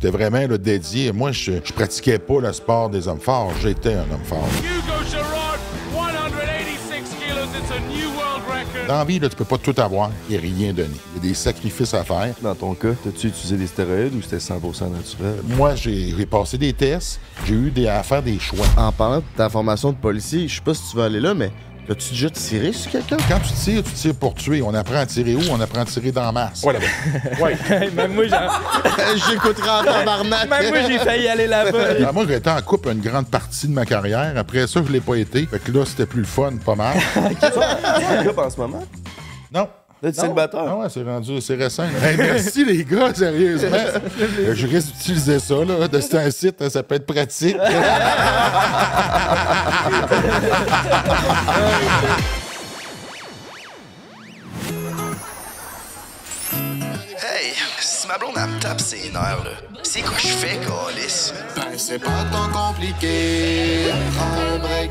J'étais vraiment le dédié. Moi, je, je pratiquais pas le sport des hommes forts. J'étais un homme fort. Hugo 186 kilos, it's a new record. Dans la vie, tu peux pas tout avoir et rien donner. Il y a des sacrifices à faire. Dans ton cas, as-tu utilisé des stéroïdes ou c'était 100 naturel? Moi, j'ai passé des tests. J'ai eu des, à faire des choix. En parlant de ta formation de policier, je sais pas si tu veux aller là, mais As-tu déjà tiré sur quelqu'un? Quand tu tires, tu tires pour tuer. On apprend à tirer où? On apprend à tirer dans masse. Ouais, là-bas. Ouais. Même moi, J'écouterai en tabarnak. Même moi, j'ai failli aller là-bas. Ah, moi, moi, été en couple une grande partie de ma carrière. Après ça, je l'ai pas été. Fait que là, c'était plus le fun, pas mal. tu es en couple en ce moment? Non. Là, tu batteur. Ah ouais, c'est rendu, c'est récent. merci les gars, sérieusement. Je risque d'utiliser ça, là. De, c'est un site, hein, ça peut être pratique. Hey, si ma blonde, elle me tape ses nerfs, là, c'est quoi je fais, Calice? Ben, c'est pas tant compliqué. Prends un break.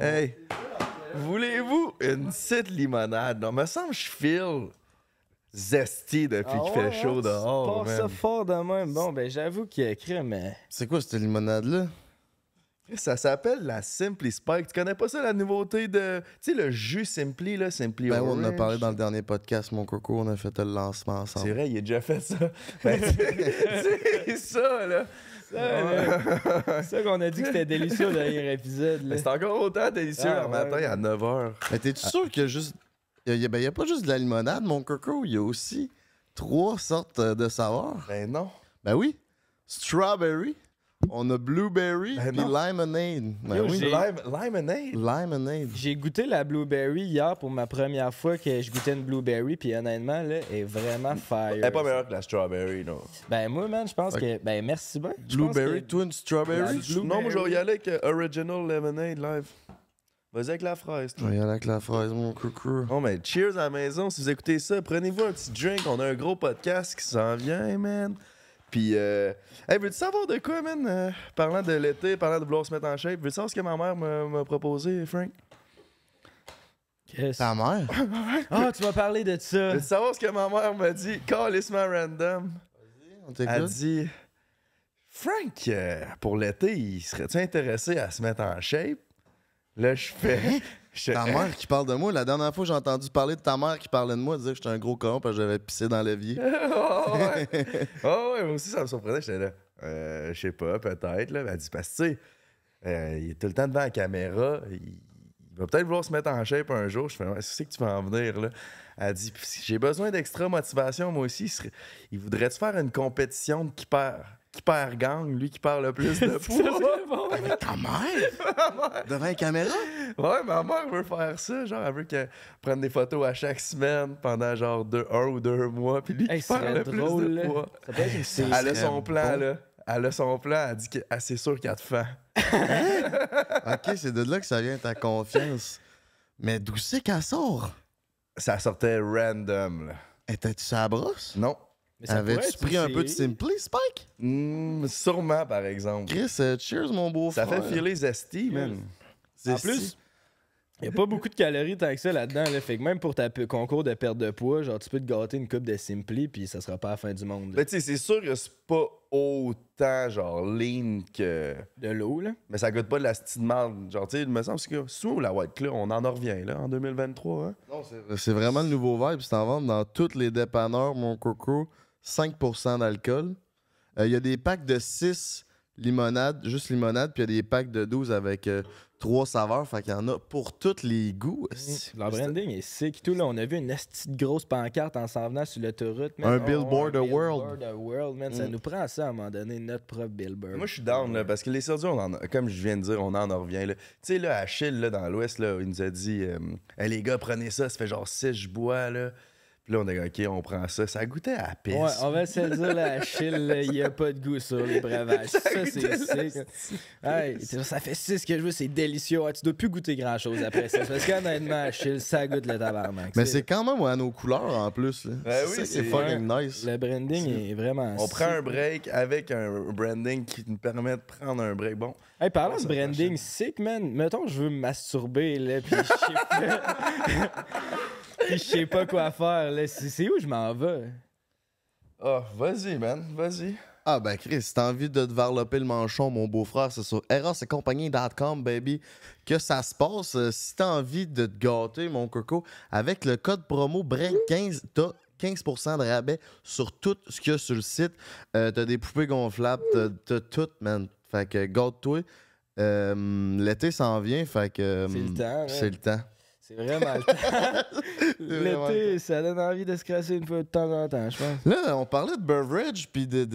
Hey, voulez-vous une petite limonade? Non, me semble que je file zesty depuis ah qu'il fait chaud hein, dehors. ça fort de même. Bon, ben j'avoue qu'il a écrit, mais. C'est quoi cette limonade-là? Ça s'appelle la Simply Spike. Tu connais pas ça, la nouveauté de. Tu sais, le jus Simply, là, Simply ben, Orange. On a parlé dans le dernier podcast, mon coco, on a fait le lancement ensemble. C'est vrai, il a déjà fait ça. Ben, c'est ça, là. C'est euh, ça qu'on a dit que c'était délicieux le dernier épisode. c'est encore autant délicieux ah, le matin à 9h. Mais t'es-tu sûr qu'il y a juste. n'y a, ben, a pas juste de la limonade, mon coco. Il y a aussi trois sortes de saveurs. Ben non. Ben oui. Strawberry, on a Blueberry et ben Lemonade. Limonade. Ben oui. limonade. J'ai goûté la Blueberry hier pour ma première fois que je goûtais une Blueberry, puis honnêtement, là, elle est vraiment fire. Elle est pas meilleure que la Strawberry, non. Ben moi, man, je pense que. Ben merci beaucoup. Blueberry, Twin Strawberry. Non, moi, je vais y aller avec euh, Original Lemonade Live. Vas-y avec la fraise. Vas-y avec la fraise, mon coucou. Oh, mais ben, cheers à la maison. Si vous écoutez ça, prenez-vous un petit drink. On a un gros podcast qui s'en vient, man. Puis, euh, hey, veux-tu savoir de quoi, man? Euh, parlant de l'été, parlant de vouloir se mettre en shape, veux-tu savoir ce que ma mère m'a proposé, Frank? Ta mère? Ah, tu m'as parlé de ça. Veux-tu savoir ce que ma mère m'a dit? call random. Vas-y, on t'écoute. Elle dit Frank, euh, pour l'été, il serait-tu intéressé à se mettre en shape? Là, je fais. Hein? Ta mère qui parle de moi. La dernière fois, j'ai entendu parler de ta mère qui parlait de moi, disait que j'étais un gros con parce que j'avais pissé dans l'évier. oh, ouais. oh, moi aussi, ça me surprenait. J'étais là, euh, je sais pas, peut-être. Elle dit, parce que tu sais, euh, il est tout le temps devant la caméra. Il, va peut-être vouloir se mettre en shape un jour. Je fais, c'est que tu vas en venir, là. Elle dit, j'ai besoin d'extra motivation, moi aussi. Il, il voudrait-tu faire une compétition de qui perd? qui perd gang, lui qui perd le plus de poids. Avec ta mère? Devant la caméra? Ouais, ma mère veut faire ça. Genre, elle veut qu'elle prenne des photos à chaque semaine pendant genre deux, un ou deux mois. Puis lui le plus de poids. elle a son plan, là. Elle a son plan, elle dit qu'elle ah, c'est sûr qu'elle te fait. Hein? ok, c'est de là que ça vient ta confiance. Mais d'où c'est qu'elle sort? Ça sortait random, là. Étais-tu sa brosse? Non, avais-tu pris un peu de Simply, Spike? Hmm, sûrement, par exemple. Chris, euh, cheers, mon beau Ça fait filer zesty, man. En plus, il n'y a pas beaucoup de calories tant que ça là-dedans. Fait que même pour ta concours de perte de poids, genre tu peux te gâter une coupe de Simply puis ça sera pas la fin du monde. Mais ben, tu sais, c'est sûr que c'est pas autant genre lean que. De l'eau, là. Mais ça goûte pas de la style Genre, tu sais, il me semble que sous la White Claw, on en revient là en 2023. Hein? Non, c'est vraiment le nouveau vibe. C'est en vente dans tous les dépanneurs, mon coco. 5 d'alcool. Euh, il y a des packs de 6 limonades, juste limonade, puis il y a des packs de 12 avec 3 euh, saveurs. Fait qu'il y en a pour tous les goûts. Mmh. Le branding est sick. Tout, là, on a vu une petite grosse pancarte en s'en venant sur l'autoroute. Un oh, billboard, the world. Man, Ça mmh. nous prend ça à un moment donné, notre propre billboard. Moi, je suis down, parce que les soldats, on en comme je viens de dire, on en revient. Tu sais, là, Achille, là, dans l'Ouest, là, il nous a dit euh, hey, les gars, prenez ça, ça fait genre 6, je bois. Là. Puis là, on a dit, OK, on prend ça. Ça goûtait à la pisse. Ouais, on va se dire, la chill, il n'y a pas de goût sur les breuvages. Ça, c'est sick. Hey, ça fait six que je veux, c'est délicieux. Tu tu dois plus goûter grand-chose après ça. Parce qu'honnêtement, chill, ça goûte le tabarnak. Mais c'est quand même à nos couleurs en plus. Ben oui, c'est fucking nice. Le branding est... vraiment On prend un break avec un branding qui nous permet de prendre un break. Bon. Hey, parlons de branding, sick, man. Mettons, je veux me masturber, là, puis je ne je sais pas quoi faire. C'est où je m'en vais? Ah, oh, vas-y, man, vas-y. Ah ben Chris, si t'as envie de te varloper le manchon, mon beau-frère, c'est sur compagnie.com, baby, que ça se passe. Euh, si t'as envie de te gâter, mon coco, avec le code promo break 15 t'as 15% de rabais sur tout ce qu'il y a sur le site. Euh, t'as des poupées gonflables, t'as, tout, man. Fait que gâte-toi. Euh, l'été s'en vient, fait que... c'est le temps. C'est le temps vraiment L'été, ça donne envie de se casser une peu de temps en temps, je pense. Là, on parlait de beverage, puis de,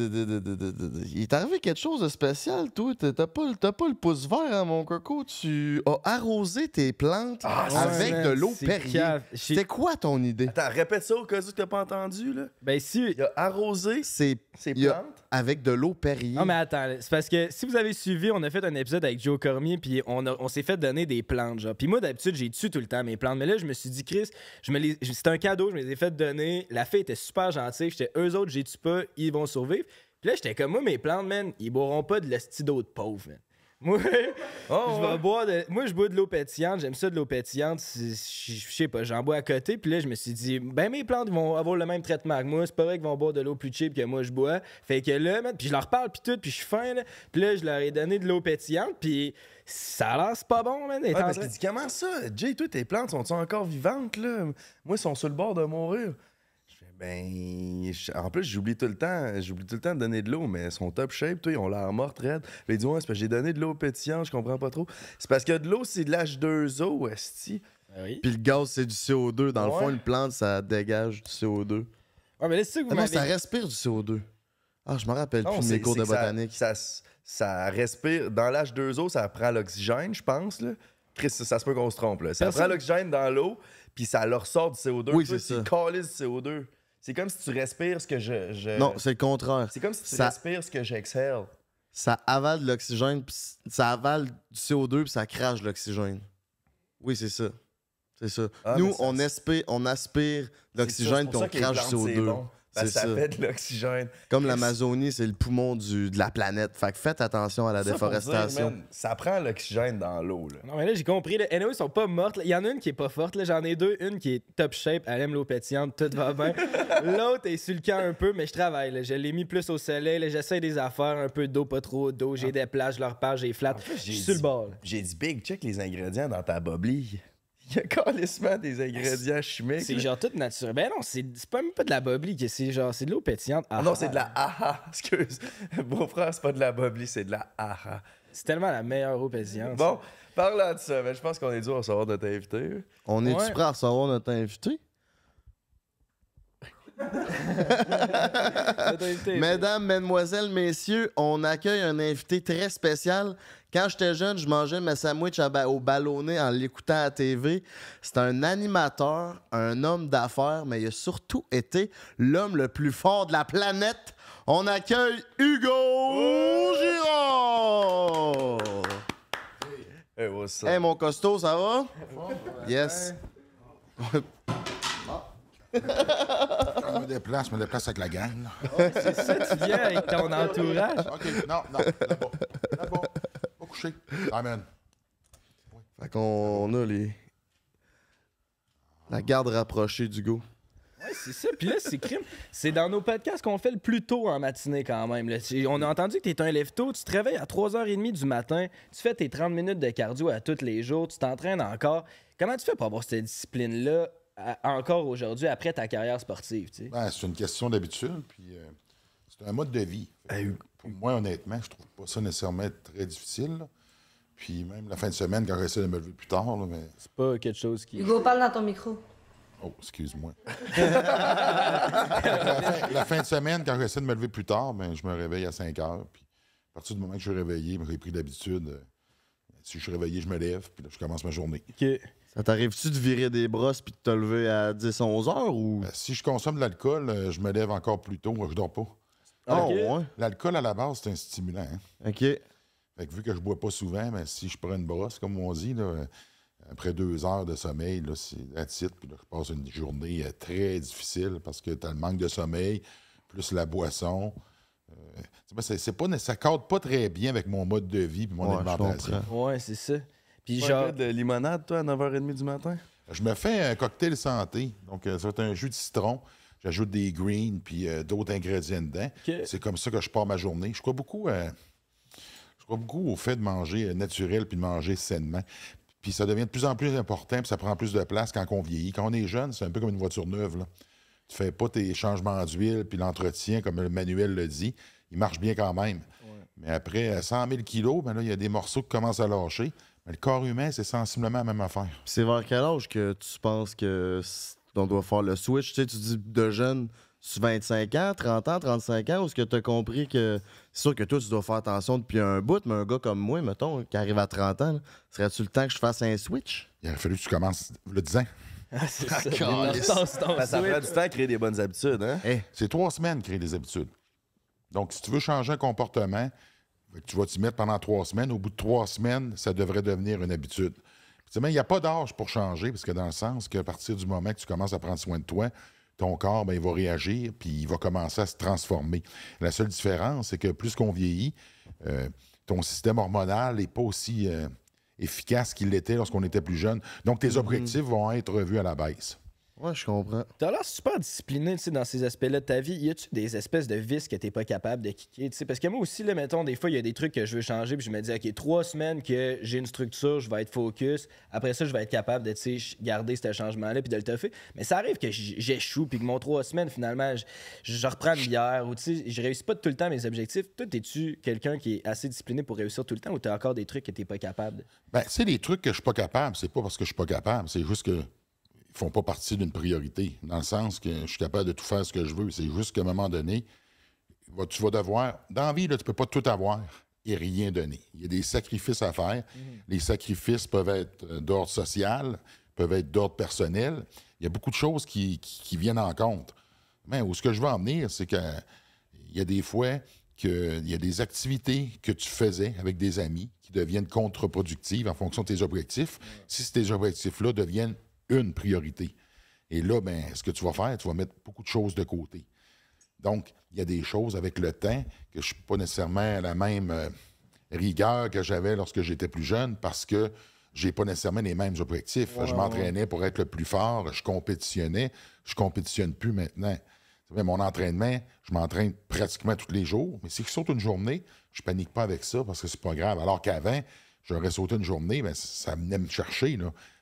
Il est arrivé quelque chose de spécial, toi. T'as pas, pas le pouce vert, à mon coco. Tu as arrosé tes plantes ah, avec de l'eau Perrier. C'est quoi ton idée? Attends, répète ça au cas où t'as pas entendu, là. Ben si... Il a arrosé ses plantes avec de l'eau Perrier. Non, mais attends, c'est parce que si vous avez suivi, on a fait un épisode avec Joe Cormier, puis on, on s'est fait donner des plantes, genre. Puis moi, d'habitude, j'ai tué tout le temps mes plantes, mais là, je me suis dit, Chris, c'est un cadeau, je me les ai fait donner. La fille était super gentille, j'étais eux autres, j'ai tué pas, ils vont survivre. Puis là, j'étais comme, moi, mes plantes, man, ils boiront pas de l'estido de pauvre, man. Moi, je Moi, je bois de l'eau pétillante. J'aime ça de l'eau pétillante. Je sais pas, j'en bois à côté. Puis là, je me suis dit, ben mes plantes vont avoir le même traitement que moi. C'est pas vrai qu'ils vont boire de l'eau plus cheap que moi je bois. Fait que là, puis je leur parle, puis tout, puis je suis fin. Là. Puis là, je leur ai donné de l'eau pétillante. Puis ça lance pas bon, man. comment ça? Jay, toi, tes plantes sont-elles encore vivantes, là? Moi, elles sont sur le bord de mourir. Ben, en plus, j'oublie tout le temps, j'oublie tout le temps de donner de l'eau, mais elles sont top shape, toi, ils ont l'air mort raide. Mais dis-moi, c'est parce que j'ai donné de l'eau pétillante, je comprends pas trop. C'est parce que de l'eau, c'est de l'H2O, esti. Ben oui. Puis le gaz, c'est du CO2. Dans le fond, une plante, ça dégage du CO2. Ouais, mais ça respire du CO2. Ah, je me rappelle non, plus mes cours de botanique. Ça, ça, respire. Dans l'H2O, ça prend l'oxygène, je pense, Chris, ça, se peut qu'on se trompe, là. Ça prend l'oxygène dans l'eau, puis ça leur sort du CO2. Oui, c'est ça. Ils du CO2. C'est comme si tu respires ce que je. Non, c'est le contraire. C'est comme si tu ça... respires ce que j'exhale. Ça avale de l'oxygène, ça avale du CO2, puis ça crache l'oxygène. Oui, c'est ça. C'est ça. Ah, Nous, on, aspire, on aspire l'oxygène, puis on crache du CO2 ça, fait de l'oxygène. Comme l'Amazonie, c'est le poumon de la planète. Fait que faites attention à la déforestation. ça prend l'oxygène dans l'eau. Non, mais là, j'ai compris. Les ils sont pas mortes. Il y en a une qui est pas forte. J'en ai deux. Une qui est top shape. Elle aime l'eau pétillante. Tout va bien. L'autre est sur un peu, mais je travaille. Je l'ai mis plus au soleil. J'essaie des affaires. Un peu d'eau, pas trop d'eau. J'ai ah. des plages, leur page, j'ai flat. je suis sur le bord. J'ai dit big, check les ingrédients dans ta boblie. Il y a carrément des ingrédients chimiques. C'est genre tout naturel. Ben non, c'est pas même pas de la bobli, c'est genre c'est de l'eau pétillante. Ah, non, c'est de la aha, excuse. Mon frère, c'est pas de la bobli, c'est de la aha. C'est tellement la meilleure eau pétillante. Bon, parlant de ça, ben, je pense qu'on est dû à recevoir notre invité. On est-tu prêt à recevoir notre invité? Mesdames, mesdemoiselles, messieurs, on accueille un invité très spécial. Quand j'étais jeune, je mangeais mes sandwichs au ballonnet en l'écoutant à TV. C'est un animateur, un homme d'affaires, mais il a surtout été l'homme le plus fort de la planète. On accueille Hugo oh! Hey, mon costaud, ça va? yes. je me déplace, je me déplace avec la gang. Oh, c'est ça, tu viens avec ton entourage. OK, non, non, là-bas. là coucher. Amen. Fait qu'on a les. La garde rapprochée du go. Ouais, c'est ça. Puis là, c'est crime. C'est dans nos podcasts qu'on fait le plus tôt en matinée quand même. On a entendu que tu es un lève tôt. Tu te réveilles à 3h30 du matin. Tu fais tes 30 minutes de cardio à tous les jours. Tu t'entraînes encore. Comment tu fais pour avoir cette discipline-là encore aujourd'hui après ta carrière sportive? c'est une question d'habitude, puis euh, c'est un mode de vie. Ben pour moi, honnêtement, je trouve pas ça nécessairement très difficile. Puis même la fin de semaine, quand j'essaie de me lever plus tard, C'est pas quelque chose qui... Hugo, parle dans ton micro. Oh, excuse-moi. la, fin de semaine, quand j'essaie de me lever plus tard, ben, je me réveille à 5 heures. Puis à partir du moment que je suis réveillé, j'ai pris d'habitude... Euh, si je suis réveillé, je me lève, puis je commence ma journée. OK tarrives tu de virer des brosses puis de te lever à 10-11 heures ou. Ben, si je consomme de l'alcool, euh, je me lève encore plus tôt, je dors pas. Ah, l'alcool à la base, c'est un stimulant. Hein. OK. vu que je bois pas souvent, ben, si je prends une brosse, comme on dit, euh, après deux heures de sommeil, c'est à titre, je passe une journée euh, très difficile parce que tu as le manque de sommeil, plus la boisson. c'est pas, ça ne cadre pas très bien avec mon mode de vie et mon alimentation. Oui, c'est ça. Puis genre. de limonade, toi, à 9h30 du matin? Je me fais un cocktail santé. Donc, euh, ça va un jus de citron. J'ajoute des greens puis euh, d'autres ingrédients dedans. C'est comme ça que je pars ma journée. Je crois beaucoup, euh, beaucoup au fait de manger naturel puis de manger sainement. Puis ça devient de plus en plus important puis ça prend plus de place quand on vieillit. Quand on est jeune, c'est un peu comme une voiture neuve. Là. Tu fais pas tes changements d'huile puis l'entretien, comme le manuel le dit. Il marche bien quand même. Mais après 100 000 kilos, ben là, il y a des morceaux qui commencent à lâcher le corps humain, c'est sensiblement la même affaire. C'est vers quel âge que tu penses que on doit faire le switch? Tu, sais, tu dis de jeune, tu 25 ans, 30 ans, 35 ans, ou est-ce que tu as compris que. C'est sûr que toi, tu dois faire attention depuis un bout, mais un gars comme moi, mettons, qui arrive à 30 ans, serait-tu le temps que je fasse un switch? Il aurait fallu que tu commences le 10 ah, ah, ben, ça. prend du temps à créer des bonnes habitudes. Hein? Eh. C'est trois semaines de créer des habitudes. Donc, si tu veux changer un comportement, tu vas t'y mettre pendant trois semaines. Au bout de trois semaines, ça devrait devenir une habitude. Il n'y a pas d'âge pour changer, parce que dans le sens qu'à partir du moment que tu commences à prendre soin de toi, ton corps, ben, il va réagir, puis il va commencer à se transformer. La seule différence, c'est que plus qu'on vieillit, euh, ton système hormonal n'est pas aussi euh, efficace qu'il l'était lorsqu'on était plus jeune. Donc, tes mm-hmm. objectifs vont être revus à la baisse. Oui, je comprends. T'as l'air super discipliné dans ces aspects-là de ta vie. Y a-tu des espèces de vices que t'es pas capable de kicker? Parce que moi aussi, là, mettons, des fois, il y a des trucs que je veux changer, puis je me dis, OK, trois semaines que j'ai une structure, je vais être focus. Après ça, je vais être capable de garder ce changement-là, puis de le toffer. Mais ça arrive que j'échoue, puis que mon trois semaines, finalement, je, reprends hier, ou tu sais, je réussis pas tout le temps mes objectifs. Toi, es-tu quelqu'un qui est assez discipliné pour réussir tout le temps, ou tu as encore des trucs que t'es pas capable? Ben, c'est des trucs que je suis pas capable, c'est pas parce que je suis pas capable, c'est juste que font pas partie d'une priorité, dans le sens que je suis capable de tout faire ce que je veux. C'est juste qu'à un moment donné, tu vas devoir. Dans la vie, là, tu peux pas tout avoir et rien donner. Il y a des sacrifices à faire. Mhm. Les sacrifices peuvent être euh, d'ordre social, peuvent être d'ordre personnel. Il y a beaucoup de choses qui, viennent en compte. Mais où ce que je veux en venir, c'est qu'il y a des fois qu'il y a des activités que tu faisais avec des amis qui deviennent contre-productives en fonction de tes objectifs. Si ces objectifs-là deviennent une priorité. Et là, ben, ce que tu vas faire, tu vas mettre beaucoup de choses de côté. Donc, il y a des choses avec le temps que je ne suis pas nécessairement à la même euh, rigueur que j'avais lorsque j'étais plus jeune parce que n'ai pas nécessairement les mêmes objectifs. Je m'entraînais pour être le plus fort, je compétitionnais, je compétitionne plus maintenant. mon entraînement, je m'entraîne pratiquement tous les jours, mais si je saute une journée, je panique pas avec ça parce que c'est pas grave. Alors qu'avant, j'aurais sauté une journée, mais ben, ça venait me chercher.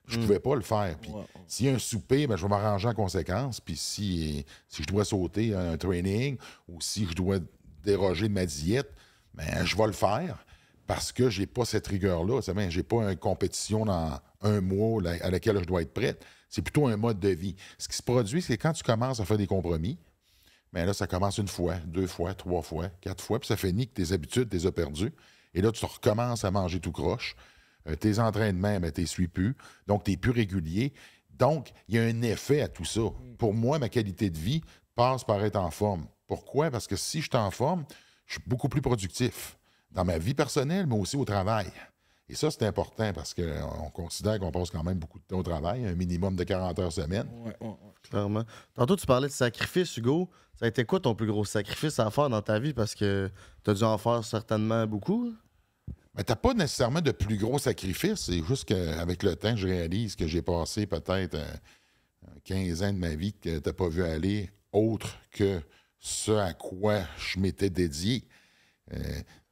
Je ne mm. pouvais pas le faire. Puis, s'il y a un souper, ben, je vais m'arranger en conséquence. Puis, si, si je dois sauter un training ou si je dois déroger de ma diète, ben, je vais le faire parce que j'ai pas cette rigueur-là. Je n'ai pas une compétition dans un mois à laquelle je dois être prête. C'est plutôt un mode de vie. Ce qui se produit, c'est quand tu commences à faire des compromis, mais ben là, ça commence une fois, deux fois, trois fois, quatre fois, puis ça finit que tes habitudes, tu les as perdues. Et là, tu recommences à manger tout croche. Euh, tes entraînements, mais ben, suis plus. Donc, tu es plus régulier. Donc, il y a un effet à tout ça. Mm. Pour moi, ma qualité de vie passe par être en forme. Pourquoi? Parce que si je suis en forme, je suis beaucoup plus productif dans ma vie personnelle, mais aussi au travail. Et ça, c'est important parce qu'on euh, considère qu'on passe quand même beaucoup de temps au travail, un minimum de 40 heures semaine. Oui, ouais, clairement. Tantôt, tu parlais de sacrifice, Hugo. Ça a été quoi ton plus gros sacrifice à faire dans ta vie? Parce que tu as dû en faire certainement beaucoup. Mais n'as pas nécessairement de plus gros sacrifices. C'est juste qu'avec le temps, je réalise que j'ai passé peut-être 15 euh, ans de ma vie que n'as pas vu aller autre que ce à quoi je m'étais dédié. Euh,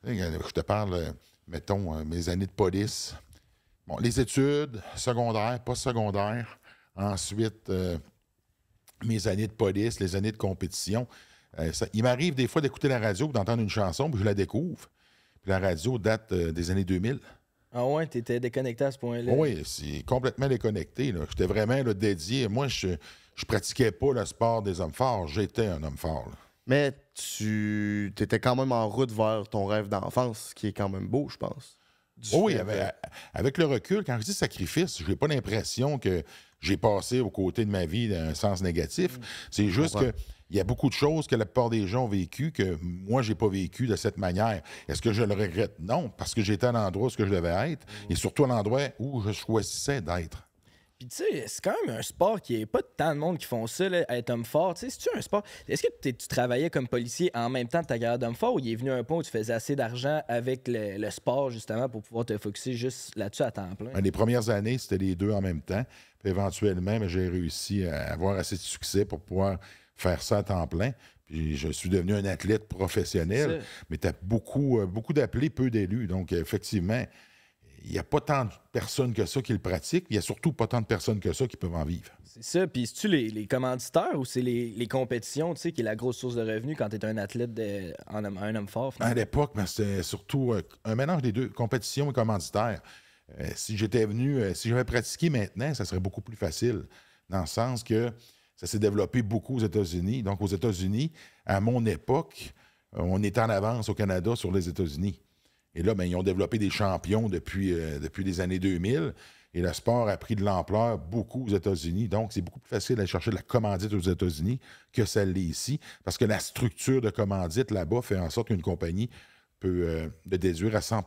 je te parle, euh, mettons, mes années de police. Bon, les études, secondaires, pas secondaires. Ensuite, mes années de police, les années de compétition. il m'arrive des fois d'écouter la radio, d'entendre une chanson, puis je la découvre la radio date euh, des années 2000. Ah ouais, étais déconnecté à ce point-là. Oui, c'est complètement déconnecté. J'étais vraiment le dédié. Moi, je, ne pratiquais pas le sport des hommes forts. J'étais un homme fort. Mais tu étais quand même en route vers ton rêve d'enfance, qui est quand même beau, je pense. Oh oui, avec, le recul, quand je dis sacrifice, je n'ai pas l'impression que j'ai passé aux côtés de ma vie d'un sens négatif. Mm. C'est juste que il y a beaucoup de choses que la plupart des gens ont vécues que moi, je n'ai pas vécues de cette manière. Est-ce que je le regrette? Non, parce que j'étais à l'endroit où je devais être mm. et surtout à l'endroit où je choisissais d'être. Puis tu sais, c'est quand même un sport qui est pas tant de monde qui font ça, être homme fort. Tu sais, c'est-tu un sport? Est-ce que tu travaillais comme policier en même temps de ta carrière d'homme fort ou il est venu un point où tu faisais assez d'argent avec le, sport, justement, pour pouvoir te focusser juste là-dessus à temps plein? Les premières années, c'était les deux en même temps. Puis éventuellement, ben, j'ai réussi à avoir assez de succès pour pouvoir faire ça à temps plein. Puis je suis devenu un athlète professionnel, mais tu as beaucoup, euh, beaucoup d'appelés, peu d'élus. Donc, effectivement, il n'y a pas tant de personnes que ça qui le pratiquent. Il n'y a surtout pas tant de personnes que ça qui peuvent en vivre. C'est ça. Puis, c'est-tu les, commanditaires ou c'est les, compétitions, tu sais, qui est la grosse source de revenus quand tu es un athlète un homme fort? À l'époque, ben, c'était surtout euh, un mélange des deux, compétition et commanditaire. Euh, si j'étais venu, si j'avais pratiqué maintenant, ça serait beaucoup plus facile, dans le sens que ça s'est développé beaucoup aux États-Unis. Donc, aux États-Unis, à mon époque, euh, on est en avance au Canada sur les États-Unis. Et là, ben, ils ont développé des champions depuis, euh, depuis les années 2000. Et le sport a pris de l'ampleur beaucoup aux États-Unis. Donc, c'est beaucoup plus facile d'aller chercher de la commandite aux États-Unis que celle-là ici, parce que la structure de commandite là-bas fait en sorte qu'une compagnie peut euh, le déduire à 100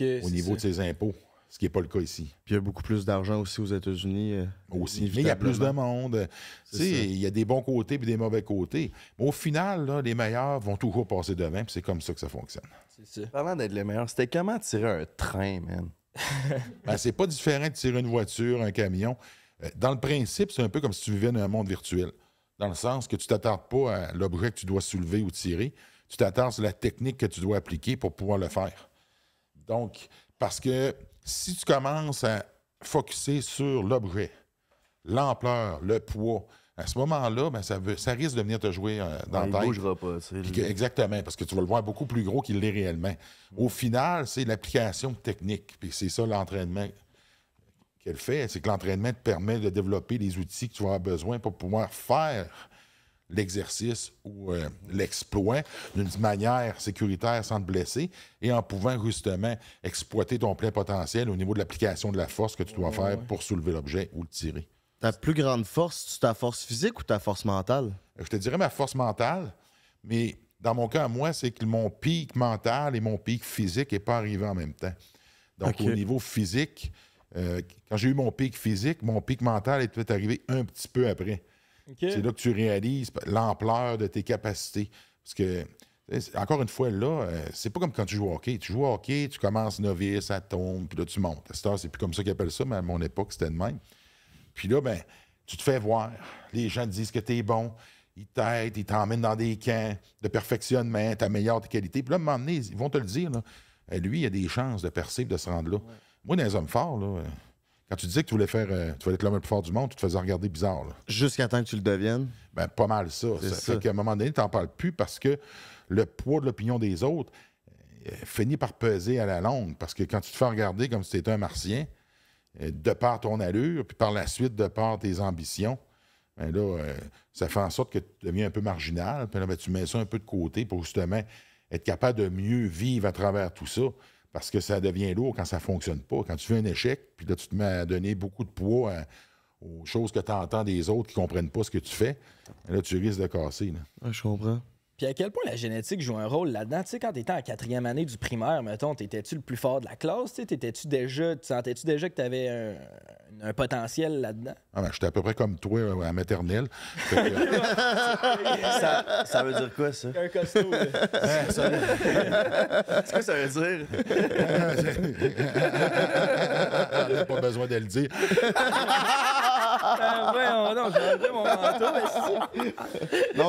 au niveau de ses impôts. Ce qui n'est pas le cas ici. Puis il y a beaucoup plus d'argent aussi aux États-Unis. Euh, aussi. Mais il y a plus de monde. Il y a des bons côtés puis des mauvais côtés. Mais au final, les meilleurs vont toujours passer devant. Puis c'est comme ça que ça fonctionne. C'est Parlant d'être les meilleurs, c'était comment tirer un train, man? ben, c'est pas différent de tirer une voiture, un camion. Euh, dans le principe, c'est un peu comme si tu vivais dans un monde virtuel. Dans le sens que tu t'attardes pas à l'objet que tu dois soulever ou tirer. Tu t'attardes à la technique que tu dois appliquer pour pouvoir le faire. Donc, parce que si tu commences à focuser sur l'objet, l'ampleur, le poids, à ce moment-là, ben, ça, risque de venir te jouer euh, dans ouais, tête. Il bougera pas. exactement, parce que tu vas le voir beaucoup plus gros qu'il l'est réellement. Au final, c'est l'application technique, puis c'est ça l'entraînement qu'elle fait, c'est que l'entraînement te permet de développer les outils que tu vas avoir besoin pour pouvoir faire l'exercice ou euh, l'exploit d'une manière sécuritaire sans te blesser et en pouvant justement exploiter ton plein potentiel au niveau de l'application de la force que tu dois faire pour soulever l'objet ou le tirer. Ta plus grande force, c'est ta force physique ou ta force mentale? Euh, je te dirais ma force mentale, mais dans mon cas, moi, c'est que mon pic mental et mon pic physique n'est pas arrivé en même temps. Donc, au niveau physique, euh, quand j'ai eu mon pic physique, mon pic mental est peut-être arrivé un petit peu après. C'est là que tu réalises l'ampleur de tes capacités. Parce que, encore une fois, là, euh, c'est pas comme quand tu joues au hockey. Tu joues au hockey, tu commences novice, ça tombe, puis là, tu montes. C'est plus comme ça qu'ils appellent ça, mais à mon époque, c'était de même. Puis là, ben, tu te fais voir. Les gens te disent que tu es bon. Ils t'aident, ils t'emmènent dans des camps de perfectionnement, ta tes qualité. Puis là, à un moment donné, ils vont te le dire. Là. Euh, lui, il a des chances de percer de se rendre là. Moi, dans les hommes forts, là, euh, quand tu disais que tu voulais faire, euh, tu être l'homme le plus fort du monde, tu te faisais regarder bizarre. Jusqu'à temps que tu le deviennes. Ben, pas mal ça. C'est Ça qu'à un moment donné, tu n'en parles plus parce que le poids de l'opinion des autres euh, finit par peser à la longue. Parce que quand tu te fais regarder comme si tu étais un martien, euh, de par ton allure, puis par la suite, de par tes ambitions, ben là, ça fait en sorte que tu deviens un peu marginal. Puis là, ben, tu mets ça un peu de côté pour justement être capable de mieux vivre à travers tout ça. Parce que ça devient lourd quand ça ne fonctionne pas. Quand tu fais un échec, puis là, tu te mets à donner beaucoup de poids euh, aux choses que tu entends des autres qui ne comprennent pas ce que tu fais, là, tu risques de casser. je comprends. Puis à quel point la génétique joue un rôle là-dedans? Tu sais, quand t'étais en quatrième année du primaire, mettons, t'étais-tu le plus fort de la classe? T'étais-tu déjà, sentais-tu déjà que t'avais un, potentiel là-dedans? Ah ben, j'étais à peu près comme toi euh, à maternelle. ça, veut dire quoi, ça? Un costaud. Là. ça... Qu'est-ce que ça veut dire? pas besoin de le dire. Euh, ouais, non, j'ai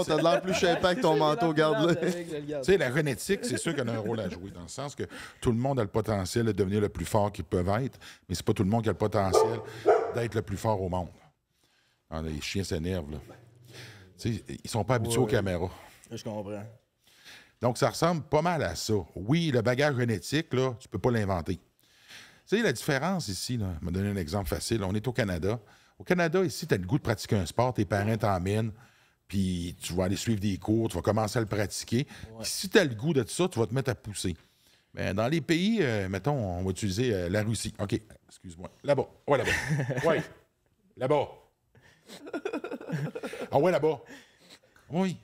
t'as de l'air plus chimpant que ton manteau, garde-le. Tu sais, la génétique, c'est sûr qu'elle a un rôle à jouer, dans le sens que tout le monde a le potentiel de devenir le plus fort qu'ils peuvent être, mais c'est pas tout le monde qui a le potentiel d'être le plus fort au monde. Ah, les chiens s'énervent, là. Tu sais, ils sont pas habitués aux caméras. Je comprends. Donc, ça ressemble pas mal à ça. Oui, le bagage génétique, là, tu peux pas l'inventer. Tu sais, la différence ici, là, je vais donner un exemple facile. On est au Canada. Au Canada, ici, tu as le goût de pratiquer un sport, tes parents t'emmènent, puis tu vas aller suivre des cours, tu vas commencer à le pratiquer. Si tu as le goût de ça, tu vas te mettre à pousser. Mais dans les pays, euh, mettons, on va utiliser euh, la Russie. OK, excuse-moi. Là-bas. Ouais, là-bas. Oui. là-bas. Ah ouais, là-bas. Oui.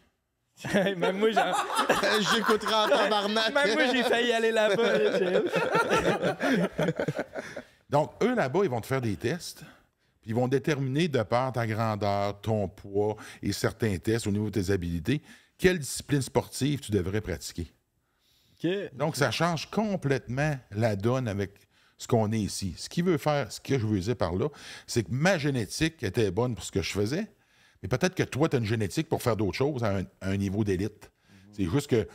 Même moi, j'écouterai en tabarnak. Même moi, j'ai failli aller là-bas. Donc, eux, là-bas, ils vont te faire des tests. Ils vont déterminer, de par ta grandeur, ton poids et certains tests au niveau de tes habilités, quelle discipline sportive tu devrais pratiquer. Donc, ça change complètement la donne avec ce qu'on est ici. Ce qui veut faire, ce que je veux dire par là, c'est que ma génétique était bonne pour ce que je faisais, mais peut-être que toi, tu as une génétique pour faire d'autres choses à un, niveau d'élite. Mhm. C'est juste que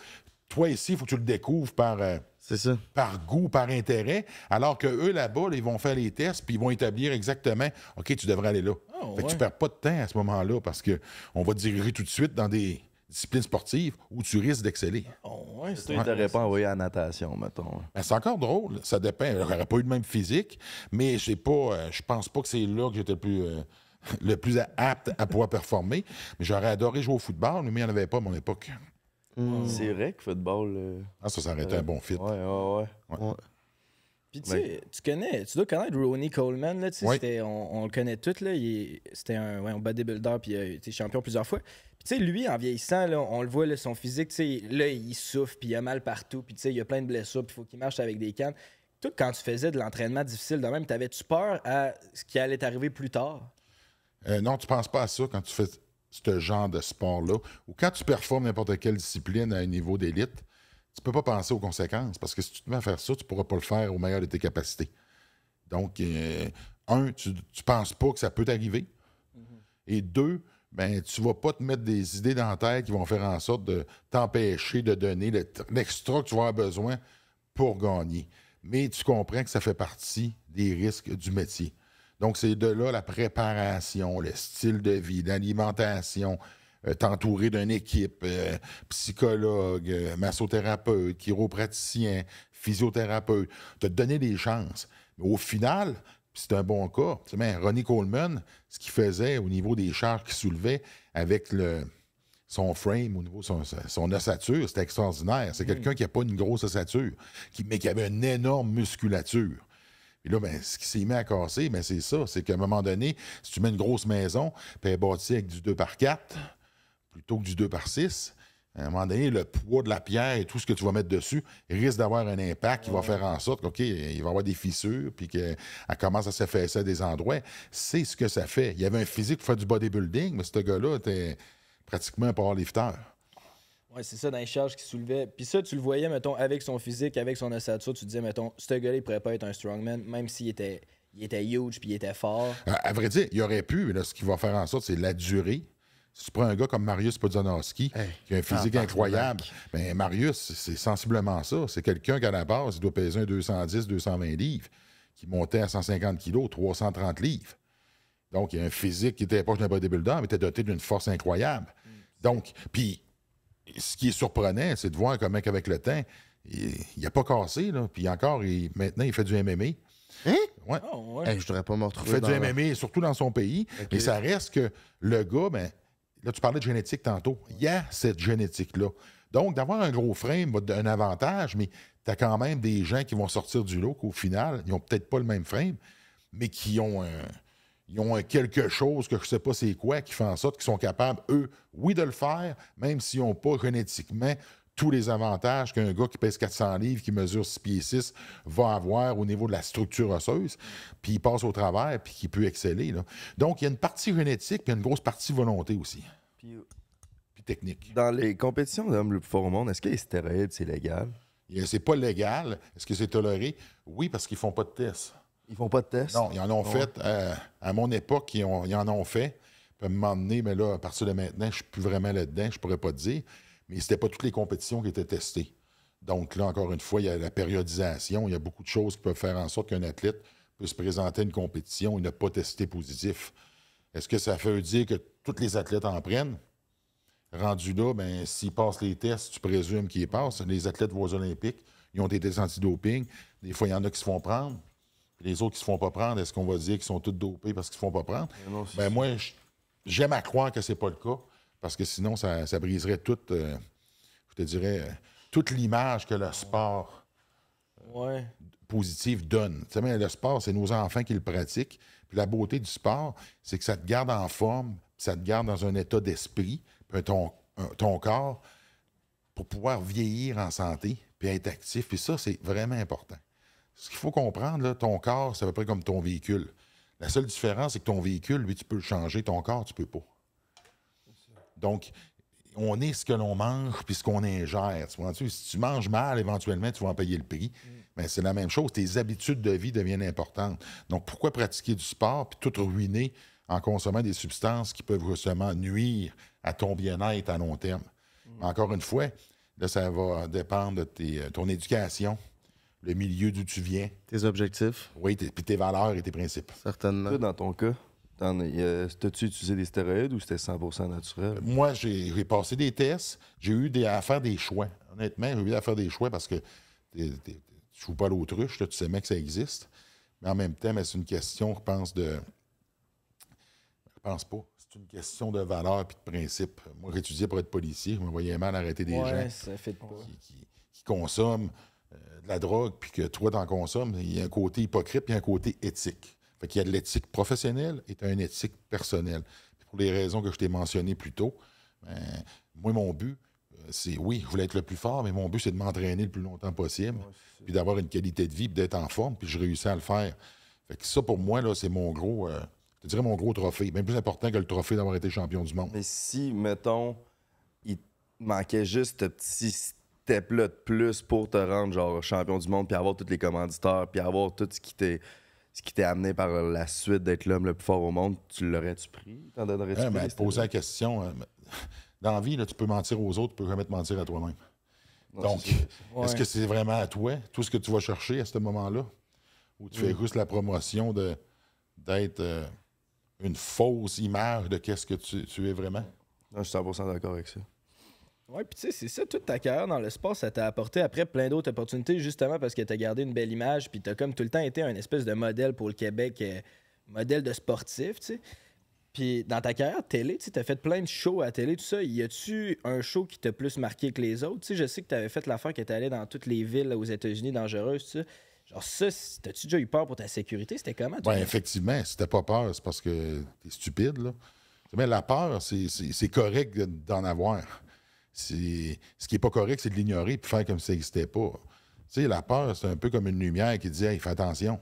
toi, ici, il faut que tu le découvres par. Euh, c'est ça. Par goût, par intérêt. Alors que eux, là-bas, ils vont faire les tests, puis ils vont établir exactement OK, tu devrais aller là. Ah, fait que tu perds pas de temps à ce moment-là parce qu'on va te diriger tout de suite dans des disciplines sportives où tu risques d'exceller. Ah, ouais, tu t'aurais pas envoyé à natation, mettons. Hein. Ben, c'est encore drôle. Ça dépend. J'aurais pas eu le même physique, mais je pas. Euh, je pense pas que c'est là que j'étais plus. Euh, le plus apte à pouvoir performer. Mais j'aurais adoré jouer au football, mais il n'y en avait pas à mon époque. C'est vrai que football. Euh, ah, ça, ça aurait été euh, un bon fit. Ouais, ouais, ouais. Puis tu ben, sais, tu connais, tu dois connaître Ronnie Coleman, là, on, le connaît tous, c'était un, ouais, bodybuilder, puis euh, il a champion plusieurs fois. Puis tu sais, lui, en vieillissant, on le voit, son physique, tu sais, là, il souffre, puis il a mal partout, puis tu sais, il a plein de blessures, puis il faut qu'il marche avec des cannes. tout quand tu faisais de l'entraînement difficile de même, t'avais-tu peur à ce qui allait t'arriver plus tard? non, tu penses pas à ça quand tu fais ce genre de sport-là, ou quand tu performes n'importe quelle discipline à un niveau d'élite, tu ne peux pas penser aux conséquences, parce que si tu te mets à faire ça, tu ne pourras pas le faire au meilleur de tes capacités. Donc, euh, un, tu ne penses pas que ça peut t'arriver. Mm-hmm. Et deux, ben, tu ne vas pas te mettre des idées dans la tête qui vont faire en sorte de t'empêcher de donner l'extra que tu vas avoir besoin pour gagner. Mais tu comprends que ça fait partie des risques du métier. Donc, c'est de là la préparation, le style de vie, l'alimentation, euh, t'entourer d'une équipe, euh, psychologue, euh, massothérapeute, chiropraticien, physiothérapeute, te donner des chances. au final, c'est un bon cas. Ronnie Coleman, ce qu'il faisait au niveau des charges qu'il soulevait avec le, son frame, au niveau son, ossature, c'était extraordinaire. C'est mm. quelqu'un qui n'a pas une grosse ossature, qui, mais qui avait une énorme musculature. Et là, ben, ce qui s'est mis à casser, ben, c'est ça. C'est qu'à un moment donné, si tu mets une grosse maison, puis elle est bâtie avec du 2 par 4 plutôt que du 2 par 6, à un moment donné, le poids de la pierre et tout ce que tu vas mettre dessus risque d'avoir un impact qui va faire en sorte qu'il il va y avoir des fissures, puis qu'elle commence à s'affaisser à des endroits. C'est ce que ça fait. Il y avait un physique pour faire du bodybuilding, mais ce gars-là était pratiquement un powerlifter. Ouais, c'est ça, dans les charges qu'il soulevait. Puis ça, tu le voyais, mettons, avec son physique, avec son ossature, tu disais, mettons, ce gars-là, il pourrait pas être un strongman, même s'il était, était huge puis il était fort. Euh, à, vrai dire, il aurait pu, mais là, ce qu'il va faire en sorte, c'est la durée. Si tu prends un gars comme Marius Podzanowski, qui a un physique incroyable, mais ben, Marius, c'est sensiblement ça. C'est quelqu'un qui, à la base, il doit peser un 210, 220 livres, qui montait à 150 kilos, 330 livres. Donc, il a un physique qui était proche d'un bodybuilder, mais était doté d'une force incroyable. Mm. Donc, puis ce qui est surprenant, c'est de voir comment qu'avec le temps, il n'a pas cassé, là. Puis encore, maintenant, il fait du MMA. Hein? Ouais. Ah, je pas Il fait du MMA, surtout dans son pays. Mais ça reste que le gars, ben, là, tu parlais de génétique tantôt. Il y a cette génétique-là. Donc, d'avoir un gros frame un avantage, mais tu as quand même des gens qui vont sortir du lot qu'au final, ils n'ont peut-être pas le même frame, mais qui ont un ils ont quelque chose que je ne sais pas c'est quoi qui fait en sorte qu'ils sont capables, eux, oui, de le faire, même s'ils n'ont pas génétiquement tous les avantages qu'un gars qui pèse 400 livres, qui mesure 6 pieds 6, va avoir au niveau de la structure osseuse, puis il passe au travers, puis qui peut exceller. Donc, il y a une partie génétique, puis une grosse partie volonté aussi. Euh, puis, technique. Dans les compétitions d'hommes le plus fort monde, est-ce que les stéroïdes, c'est légal? C'est pas légal. Est-ce que c'est toléré? Oui, parce qu'ils font pas de tests. Ils font pas de tests? Non, ils en ont ah fait. à mon époque, ils, en ont fait. Peut à un mais là, à partir de maintenant, je ne suis plus vraiment là-dedans, je pourrais pas dire. Mais c'était pas toutes les compétitions qui étaient testées. Donc là, encore une fois, il y a la périodisation. Il y a beaucoup de choses qui peuvent faire en sorte qu'un athlète puisse présenter une compétition et ne pas tester positif. Est-ce que ça veut dire que tous les athlètes en prennent? Rendu là, ben, s'ils passent les tests, tu présumes qu'ils passent. Les athlètes aux Olympiques, ils ont des tests doping Des fois, il y en a qui se font prendre les autres qui se font pas prendre, est-ce qu'on va dire qu'ils sont tous dopés parce qu'ils se font pas prendre? ben, moi, j'aime à croire que c'est pas le cas, parce que sinon, ça, briserait toute, euh, je te dirais, euh, toute l'image que le sport euh, positif donne. le sport, c'est nos enfants qui le pratiquent. Puis la beauté du sport, c'est que ça te garde en forme, ça te garde dans un état d'esprit, ton, ton corps, pour pouvoir vieillir en santé, puis être actif. Puis ça, c'est vraiment important ce qu'il faut comprendre, ton corps, c'est à peu près comme ton véhicule. La seule différence, c'est que ton véhicule, lui, tu peux le changer, ton corps, tu peux pas. Donc, on est ce que l'on mange puis ce qu'on ingère. Si tu manges mal, éventuellement, tu vas en payer le prix. Mm. Mais c'est la même chose. Tes habitudes de vie deviennent importantes. Donc, pourquoi pratiquer du sport puis tout ruiner en consommant des substances qui peuvent justement nuire à ton bien-être à long terme? Mm. Encore une fois, là, ça va dépendre de euh, ton éducation, le milieu d'où tu viens. Tes objectifs. Oui, puis tes valeurs et tes principes. Certainement. dans ton cas, euh, as tu utilisé des stéroïdes ou c'était 100 naturel? Moi, j'ai passé des tests. J'ai eu des, à faire des choix. Honnêtement, j'ai eu à faire des choix parce que tu ne pas l'autruche. Tu sais mec, que ça existe. Mais en même temps, c'est une question, je pense, de. Je pense pas. C'est une question de valeurs et de principes. Moi, j'étudiais pour être policier. Je me voyais mal arrêter des gens qui, qui consomment la drogue puis que toi, t'en consommes, il y a un côté hypocrite puis un côté éthique. Fait qu'il y a de l'éthique professionnelle et as une éthique personnelle. pour les raisons que je t'ai mentionnées plus tôt, ben, moi, mon but, euh, c'est oui, je voulais être le plus fort, mais mon but, c'est de m'entraîner le plus longtemps possible, puis d'avoir une qualité de vie, puis d'être en forme, puis je réussis à le faire. Fait que ça, pour moi, là, c'est mon gros, euh, je dirais mon gros trophée, bien plus important que le trophée d'avoir été champion du monde. Mais si, mettons, il manquait juste ce petit T'es là de plus pour te rendre genre champion du monde, puis avoir tous les commanditeurs, puis avoir tout ce qui t'est ce qui t'est amené par la suite d'être l'homme le plus fort au monde, tu l'aurais-tu pris? T'en donnerais-tu mais poser la question, euh, dans la vie, tu peux mentir aux autres, tu peux jamais te mentir à toi-même. Donc, est-ce que c'est vraiment à toi, tout ce que tu vas chercher à ce moment-là? Ou tu fais mm. juste la promotion de d'être euh, une fausse image de ce que tu, es vraiment? je suis 100% d'accord avec ça. Oui, puis tu sais, c'est ça, toute ta carrière dans le sport, ça t'a apporté après plein d'autres opportunités, justement parce que t'as gardé une belle image, puis t'as comme tout le temps été un espèce de modèle pour le Québec, euh, modèle de sportif, tu sais. Puis dans ta carrière télé, tu as fait plein de shows à télé, tout ça. Y a-tu un show qui t'a plus marqué que les autres? sais, je sais que tu avais fait l'affaire que t'es allé dans toutes les villes aux États-Unis dangereuses, tu ça. Genre, ça, t'as-tu déjà eu peur pour ta sécurité? C'était comment? Ouais, ben, effectivement, c'était pas peur, c'est parce que t'es stupide, là. Mais la peur, c'est correct d'en avoir. Ce qui n'est pas correct, c'est de l'ignorer de faire comme si ça n'existait pas. Tu sais, la peur, c'est un peu comme une lumière qui dit hey, fais attention.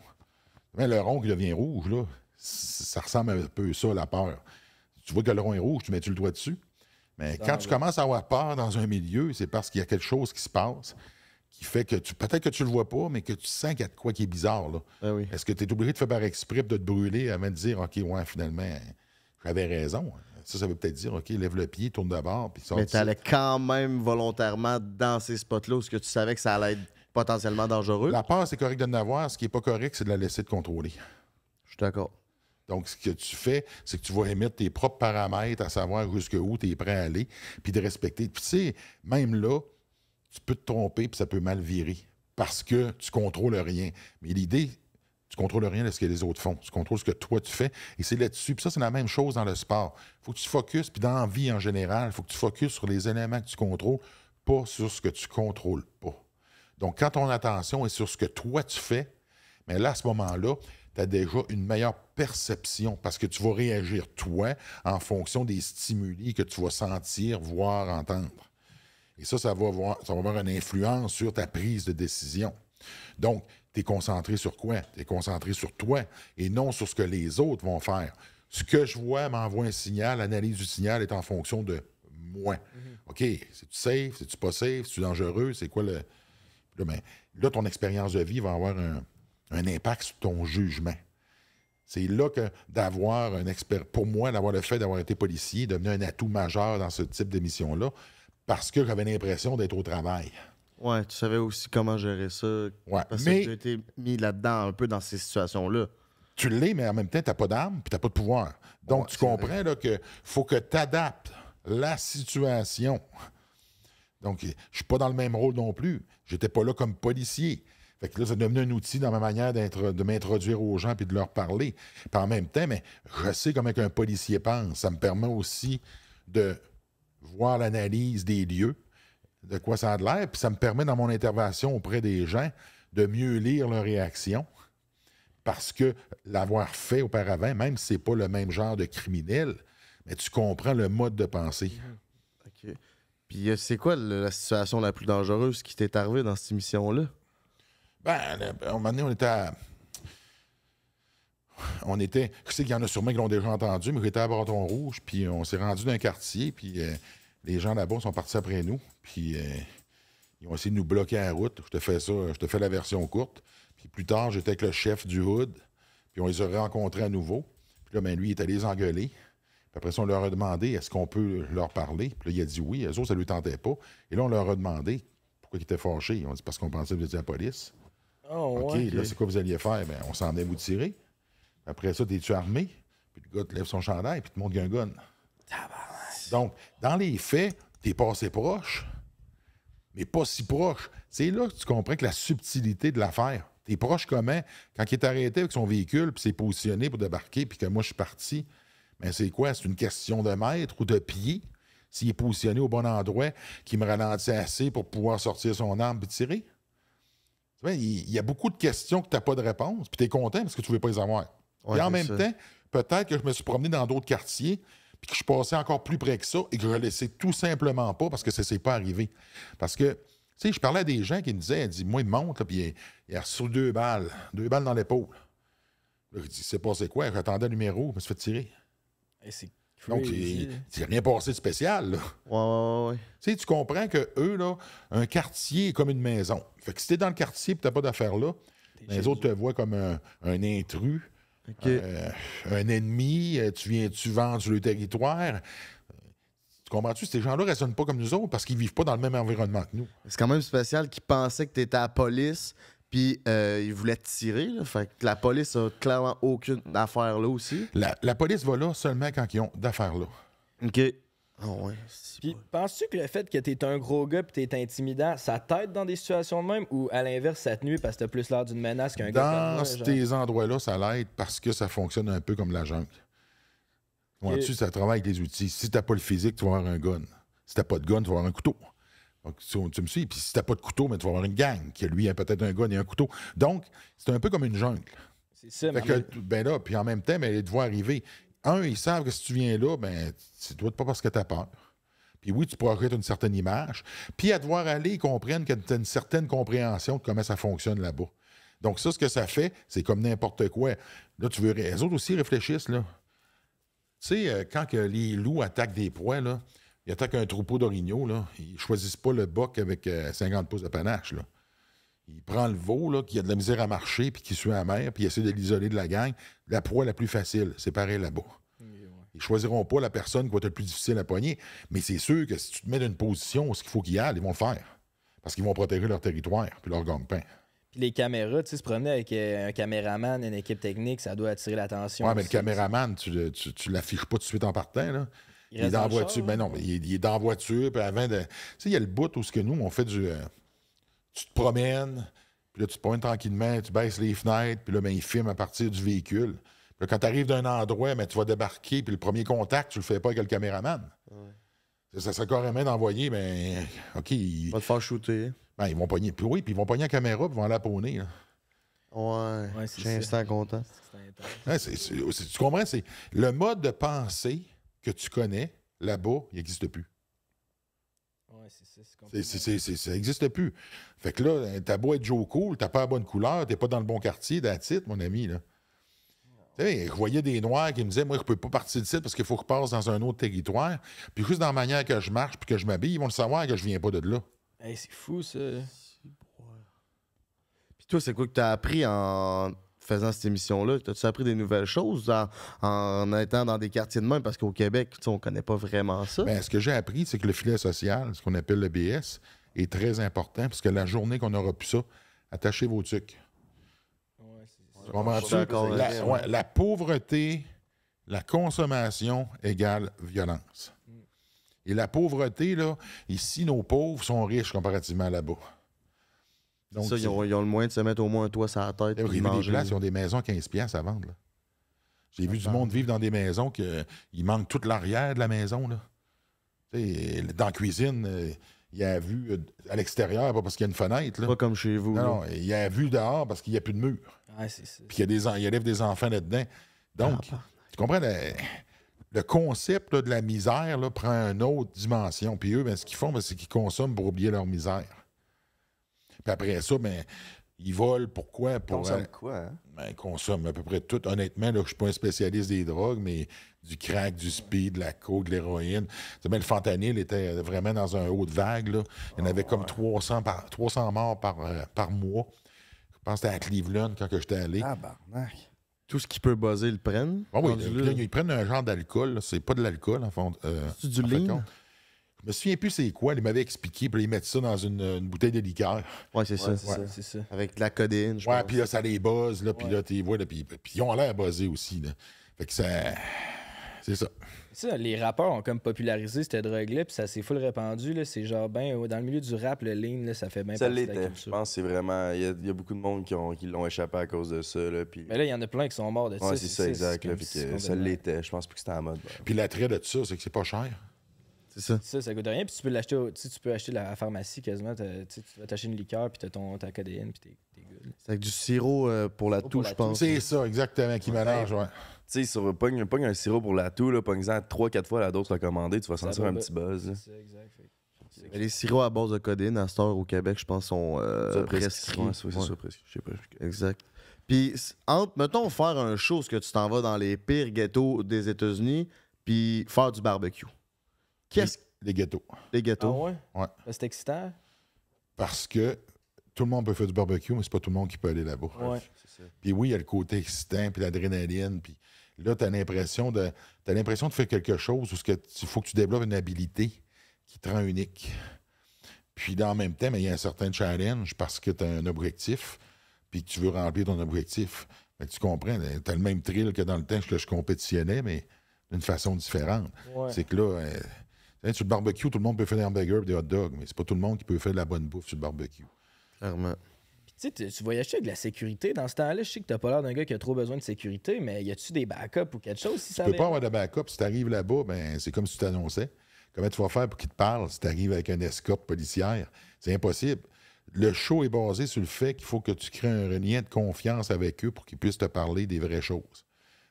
Mais le rond qui devient rouge, là, ça ressemble un peu à ça, la peur. Tu vois que le rond est rouge, tu mets-tu le doigt dessus? Mais quand tu commences à avoir peur dans un milieu, c'est parce qu'il y a quelque chose qui se passe qui fait que tu peut-être que tu le vois pas, mais que tu sens qu'il y a de quoi qui est bizarre. Ah Est-ce que tu es obligé de faire par exprès de te brûler avant de dire OK, ouais, finalement, j'avais raison. Hein? Ça, ça veut peut-être dire, OK, lève le pied, tourne d'abord, puis sort. Mais allais quand même volontairement dans ces spots-là parce que tu savais que ça allait être potentiellement dangereux. La peur, c'est correct de l'avoir. Ce qui n'est pas correct, c'est de la laisser te contrôler. Je suis d'accord. Donc, ce que tu fais, c'est que tu vas émettre tes propres paramètres à savoir jusqu'où tu es prêt à aller, puis de respecter. Puis tu sais, même là, tu peux te tromper, puis ça peut mal virer parce que tu contrôles rien. Mais l'idée, tu contrôles rien de ce que les autres font. Tu contrôles ce que toi, tu fais. Et c'est là-dessus. Puis ça, c'est la même chose dans le sport. Il faut que tu focuses, puis dans la vie en général, il faut que tu focuses sur les éléments que tu contrôles, pas sur ce que tu contrôles pas. Donc, quand ton attention est sur ce que toi, tu fais, mais là, à ce moment-là, tu as déjà une meilleure perception parce que tu vas réagir, toi, en fonction des stimuli que tu vas sentir, voir, entendre. Et ça, ça va avoir, ça va avoir une influence sur ta prise de décision. Donc, tu es concentré sur quoi? Tu es concentré sur toi et non sur ce que les autres vont faire. Ce que je vois m'envoie un signal, l'analyse du signal est en fonction de moi. Mhm. OK, c'est-tu safe, c'est-tu pas safe, c'est-tu dangereux, c'est quoi le. Là, ben, ton expérience de vie va avoir un, impact sur ton jugement. C'est là que d'avoir un expert, pour moi, d'avoir le fait d'avoir été policier, devenait un atout majeur dans ce type d'émission-là, parce que j'avais l'impression d'être au travail. Ouais, tu savais aussi comment gérer ça. Oui, parce que j'ai été mis là-dedans, un peu dans ces situations-là. Tu l'es, mais en même temps, tu n'as pas d'arme puis tu n'as pas de pouvoir. Donc, tu comprends là, que faut que tu adaptes la situation. Donc, je ne suis pas dans le même rôle non plus. J'étais pas là comme policier. Fait que là, ça devenu un outil dans ma manière de m'introduire aux gens puis de leur parler. Puis en même temps, mais je sais comment un policier pense. Ça me permet aussi de voir l'analyse des lieux, de quoi ça a de l'air, puis ça me permet dans mon intervention auprès des gens de mieux lire leur réaction parce que l'avoir fait auparavant, même si ce pas le même genre de criminel, mais tu comprends le mode de pensée. Mhm. OK. Puis euh, c'est quoi la situation la plus dangereuse qui t'est arrivée dans cette émission-là? Ben, à euh, ben, un moment donné, on était à... On était... Je sais qu'il y en a sûrement qui l'ont déjà entendu, mais j'étais à breton Rouge, puis on s'est rendu dans un quartier, puis... Euh, les gens là-bas sont partis après nous, puis euh, ils ont essayé de nous bloquer la route. Je te fais ça, je te fais la version courte. Puis plus tard, j'étais avec le chef du Hood, puis on les a rencontrés à nouveau. Puis là, ben, lui, il est allé les engueuler. Puis après ça, on leur a demandé est-ce qu'on peut leur parler. Puis là, il a dit oui, eux autres, ça ne lui tentait pas. Et là, on leur a demandé pourquoi ils étaient fâchés. Ils ont dit parce qu'on pensait que vous étiez la police. Oh, OK, là, c'est quoi vous alliez faire? Ben, on s'en est vous tirer. Après ça, t'es-tu armé? Puis le gars te lève son chandail, puis te montre un donc, dans les faits, tu pas assez proche, mais pas si proche. C'est là que tu comprends que la subtilité de l'affaire. T'es proche comment? Quand il est arrêté avec son véhicule, puis s'est positionné pour débarquer, puis que moi je suis parti, mais c'est quoi? C'est une question de maître ou de pied? S'il est positionné au bon endroit, qu'il me ralentit assez pour pouvoir sortir son arme et tirer? Il y a beaucoup de questions que tu n'as pas de réponse, puis tu es content parce que tu ne veux pas les avoir. et en même temps, peut-être que je me suis promené dans d'autres quartiers, puis que je passais encore plus près que ça et que je laissais tout simplement pas parce que ça s'est pas arrivé. Parce que, tu sais, je parlais à des gens qui me disaient, dit, moi, il monte, puis il, a reçu deux balles, deux balles dans l'épaule. Là, je dis, c'est quoi? J'attendais le numéro, je me suis fait tirer. Et donc, il n'y a rien passé de spécial. Là. Tu sais, tu comprends que eux, là, un quartier est comme une maison. Fait que si t'es dans le quartier et n'as pas d'affaires là, les autres te voient comme un intrus. Euh, un ennemi, euh, tu viens-tu vendre sur le territoire? Tu comprends-tu? Ces gens-là ne raisonnent pas comme nous autres parce qu'ils vivent pas dans le même environnement que nous. C'est quand même spécial qu'ils pensaient que tu étais à la police puis euh, ils voulaient te tirer. Fait que la police a clairement aucune affaire là aussi. La, police va là seulement quand ils ont d'affaires là. OK. Ah ouais. Puis penses-tu que le fait que t'es un gros gars pis t'es intimidant, ça t'aide dans des situations de même ou à l'inverse, ça te nuit parce que t'as plus l'air d'une menace qu'un gars? Dans ces endroits-là, ça l'aide parce que ça fonctionne un peu comme la jungle. Tu Dessus, ça travaille avec les outils. Si t'as pas le physique, tu vas avoir un gun. Si t'as pas de gun, tu vas avoir un couteau. Donc, tu, me suis. Puis si t'as pas de couteau, mais tu vas avoir une gang qui, lui, a peut-être un gun et un couteau. Donc, c'est un peu comme une jungle. C'est ça, fait ben là, puis en même temps, mais elle est devoir arriver un, ils savent que si tu viens là, ben, c'est ne pas parce que tu as peur. Puis oui, tu pourrais être une certaine image. Puis à devoir aller, ils comprennent que tu as une certaine compréhension de comment ça fonctionne là-bas. Donc ça, ce que ça fait, c'est comme n'importe quoi. Là, tu veux... Les autres aussi réfléchissent, là. Tu sais, euh, quand que les loups attaquent des poids, là, ils attaquent un troupeau d'orignaux, là, ils choisissent pas le boc avec 50 euh, pouces de panache, là il prend le veau, là, qui a de la misère à marcher, puis qui suit à la mer, puis il essaie de l'isoler de la gang. La proie la plus facile, c'est pareil là-bas. Ils choisiront pas la personne qui va être le plus difficile à poigner. Mais c'est sûr que si tu te mets dans une position où ce qu'il faut y ils vont le faire. Parce qu'ils vont protéger leur territoire puis leur gang-pain. Puis les caméras, tu sais, se promener avec euh, un caméraman, une équipe technique, ça doit attirer l'attention. Oui, mais le caméraman, tu, tu, l'affiches pas tout de suite en partant, là. Il, est dans, voiture. Ben hein? mais non, il, est dans voiture, puis avant de. Tu sais, il y a le bout où ce que nous, on fait du. Euh, tu te promènes, puis là, tu te promènes tranquillement, tu baisses les fenêtres, puis là, ben, ils filment à partir du véhicule. Puis quand tu arrives d'un endroit, mais ben, tu vas débarquer, puis le premier contact, tu le fais pas avec le caméraman. Ça, ça serait carrément d'envoyer, mais ben, OK. Ils... Va te faire shooter. Ben, ils vont pogner. Puis oui, puis ils vont pogner la caméra, puis ils vont la à Ouais, c'est instant content. tu comprends? le mode de pensée que tu connais là-bas, il n'existe plus. Ça n'existe plus. Fait que là, t'as beau être Joe Cool, t'as pas la bonne couleur, t'es pas dans le bon quartier, d'un titre, mon ami. Là. je voyais des Noirs qui me disaient Moi, je peux pas partir de site parce qu'il faut que je passe dans un autre territoire. Puis juste dans la manière que je marche puis que je m'habille, ils vont le savoir que je viens pas de là. c'est fou, ça. Puis toi, c'est quoi que t'as appris en faisant cette émission-là? As-tu appris des nouvelles choses en, étant dans des quartiers de même? Parce qu'au Québec, on connaît pas vraiment ça. Ben, ce que j'ai appris, c'est que le filet social, ce qu'on appelle le BS, est très important parce que la journée qu'on aura pu ça, attachez vos tucs. Ouais, c'est la, pauvreté, la consommation égale violence. Mm. Et la pauvreté, là, ici, nos pauvres sont riches comparativement là-bas. Donc, ils ont, le moyen de se mettre au moins un toit sur la tête. Des places, ils ont des maisons à 15$ à vendre. J'ai vu du monde vivre dans des maisons qu'il euh, manque toute l'arrière de la maison. Là. dans la cuisine, euh, il y a vu euh, à l'extérieur, pas parce qu'il y a une fenêtre. Pas comme chez vous. Non, y il a vue dehors parce qu'il n'y a plus de mur. Puis il, y a des, il des enfants là-dedans. Donc, ah, tu comprends, le, concept de la misère prend une autre dimension. Puis eux, ben, ce qu'ils font, ben, c'est qu'ils consomment pour oublier leur misère. Puis après ça, ben, ils volent. Pourquoi? Pour, consomment euh, quoi? Hein? Ben, ils consomment à peu près tout. Honnêtement, là, je ne suis pas un spécialiste des drogues, mais du crack, du speed, de la coke, de l'héroïne. le fentanyl était vraiment dans un haut de vague. Là. Il y en avait ah comme 300, morts euh, par, mois. Je pense que c'était à Cleveland quand j'étais allé. Ah, Tout ce qui peut buzzer, ils le prennent? Ah oui, ils, prennent un genre d'alcool. C'est pas de l'alcool, en fond. Euh, c'est du en je me souviens plus c'est quoi, ils m'avaient expliqué, puis ils mettent ça dans une, bouteille de liqueur. Ouais, c'est ça, c'est ça, ça, Avec de la codine, je Ouais, puis là, ça les buzz, là, puis là, t'es vois, puis ils ont l'air buzzer aussi, là. Fait que ça... C'est ça. Les rappeurs ont comme popularisé cette drogue-là, puis ça s'est full répandu. là, C'est genre, ben, euh, dans le milieu du rap, le lean, là, ça fait bien Ça l'était. Je pense que c'est vraiment. Il y, a beaucoup de monde qui, qui l'ont échappé à cause de ça. Là, pis... Mais là, il y en a plein qui sont morts de ouais, ça. c'est ça, exact. Là, que ça l'était. Je pense plus que c'était en mode. Puis l'attrait de ça, c'est que c'est pas cher. C'est ça. ça. Ça, coûte rien. Puis tu peux l'acheter, tu peux acheter la pharmacie quasiment. Tu vas t'acheter une liqueur, puis t'as ton, ta codéine, puis t'es, good. C'est avec du sirop euh, pour la toux, je pense. C'est ça, exactement, qui mélange, ouais. Tu sais, sur pogne, pogne un sirop pour la toux, là, pogne-en trois, quatre fois la dose commander, tu vas sentir un petit buzz. C'est exact. les sirops à base de codéine à cette au Québec, je pense, sont euh, presque. prescrits. c'est ça, Je sais pas. Exact. Puis, mettons, faire un show, ce que tu t'en vas dans les pires ghettos des États-Unis, puis faire du barbecue. Qu'est-ce Les gâteaux. Les gâteaux. Ah ouais? Ben, c'est excitant. Parce que tout le monde peut faire du barbecue, mais c'est pas tout le monde qui peut aller là-bas. Ouais. Puis oui, il y a le côté excitant, puis l'adrénaline, puis là, tu as l'impression de T'as l'impression de faire quelque chose où il faut que tu développes une habilité qui te rend unique. Puis dans le même temps, il y a un certain challenge parce que tu as un objectif, puis tu veux remplir ton objectif. Mais tu comprends, tu le même thrill que dans le temps que je compétitionnais, mais d'une façon différente. C'est que là, euh, Hein, sur le barbecue, tout le monde peut faire des hamburgers et des hot dogs, mais c'est pas tout le monde qui peut faire de la bonne bouffe sur le barbecue. Clairement. Tu tu voyages avec de la sécurité dans ce temps-là. Je sais que t'as pas l'air d'un gars qui a trop besoin de sécurité, mais y a-tu des backups ou quelque chose si tu ne peux pas avoir de backup. Si tu arrives là-bas, ben, c'est comme si tu t'annonçais. Comment tu vas faire pour qu'ils te parlent si tu arrives avec un escorte policière? C'est impossible. Le show est basé sur le fait qu'il faut que tu crées un lien de confiance avec eux pour qu'ils puissent te parler des vraies choses.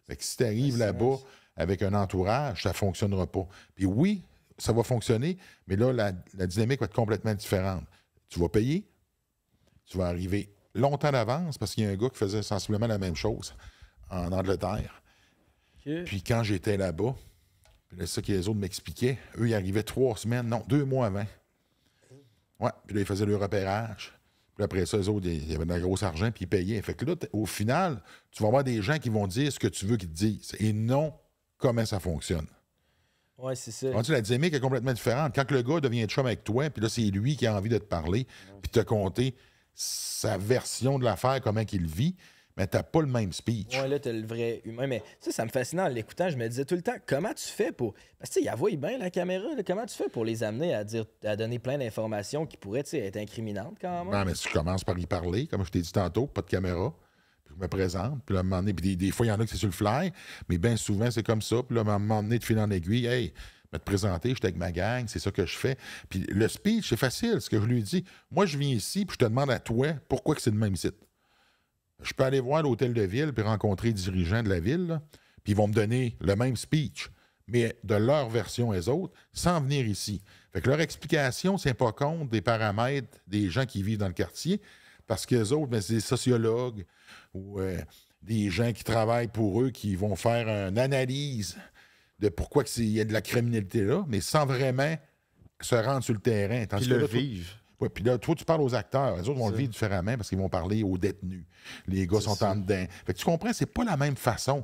Fait que si ben, là-bas avec un entourage, ça ne fonctionnera pas. Puis oui, ça va fonctionner, mais là, la, dynamique va être complètement différente. Tu vas payer, tu vas arriver longtemps d'avance parce qu'il y a un gars qui faisait sensiblement la même chose en Angleterre. Puis quand j'étais là-bas, c'est ça que les autres m'expliquaient, eux, ils arrivaient trois semaines, non, deux mois avant. Ouais, puis là, ils faisaient le repérage. Puis après ça, les autres, ils avaient de la grosse argent, puis ils payaient. Fait que là, au final, tu vas avoir des gens qui vont dire ce que tu veux qu'ils disent et non comment ça fonctionne. Oui, c'est ça. Tu la dynamique est complètement différente. Quand le gars devient chum avec toi, puis là, c'est lui qui a envie de te parler, puis te compter sa version de l'affaire, comment qu'il vit, mais t'as pas le même speech. Oui, là, t'as le vrai humain. Mais ça, ça me fascinait en l'écoutant. Je me disais tout le temps, comment tu fais pour. Parce que, tu sais, il voit bien la caméra. Comment tu fais pour les amener à, dire, à donner plein d'informations qui pourraient, être incriminantes quand même? Non, mais tu commences par y parler, comme je t'ai dit tantôt, pas de caméra me présente. Puis un moment puis des, fois, il y en a qui c'est sur le fly, mais bien souvent, c'est comme ça. Puis là, à un moment donné, de fil en aiguille, hey, me te présenter, suis avec ma gang, c'est ça que je fais. Puis le speech, c'est facile. Ce que je lui dis, moi, je viens ici, puis je te demande à toi pourquoi que c'est le même site. Je peux aller voir l'hôtel de ville, puis rencontrer les dirigeants de la ville, puis ils vont me donner le même speech, mais de leur version et autres, sans venir ici. Fait que leur explication c'est pas compte des paramètres des gens qui vivent dans le quartier, parce qu'eux autres, ben, c'est des sociologues ou euh, des gens qui travaillent pour eux qui vont faire une analyse de pourquoi il y a de la criminalité là, mais sans vraiment se rendre sur le terrain. Ils le vivent. puis là, toi, tu parles aux acteurs. Les autres vont le vivre différemment parce qu'ils vont parler aux détenus. Les gars sont en dedans. Fait tu comprends, c'est pas la même façon.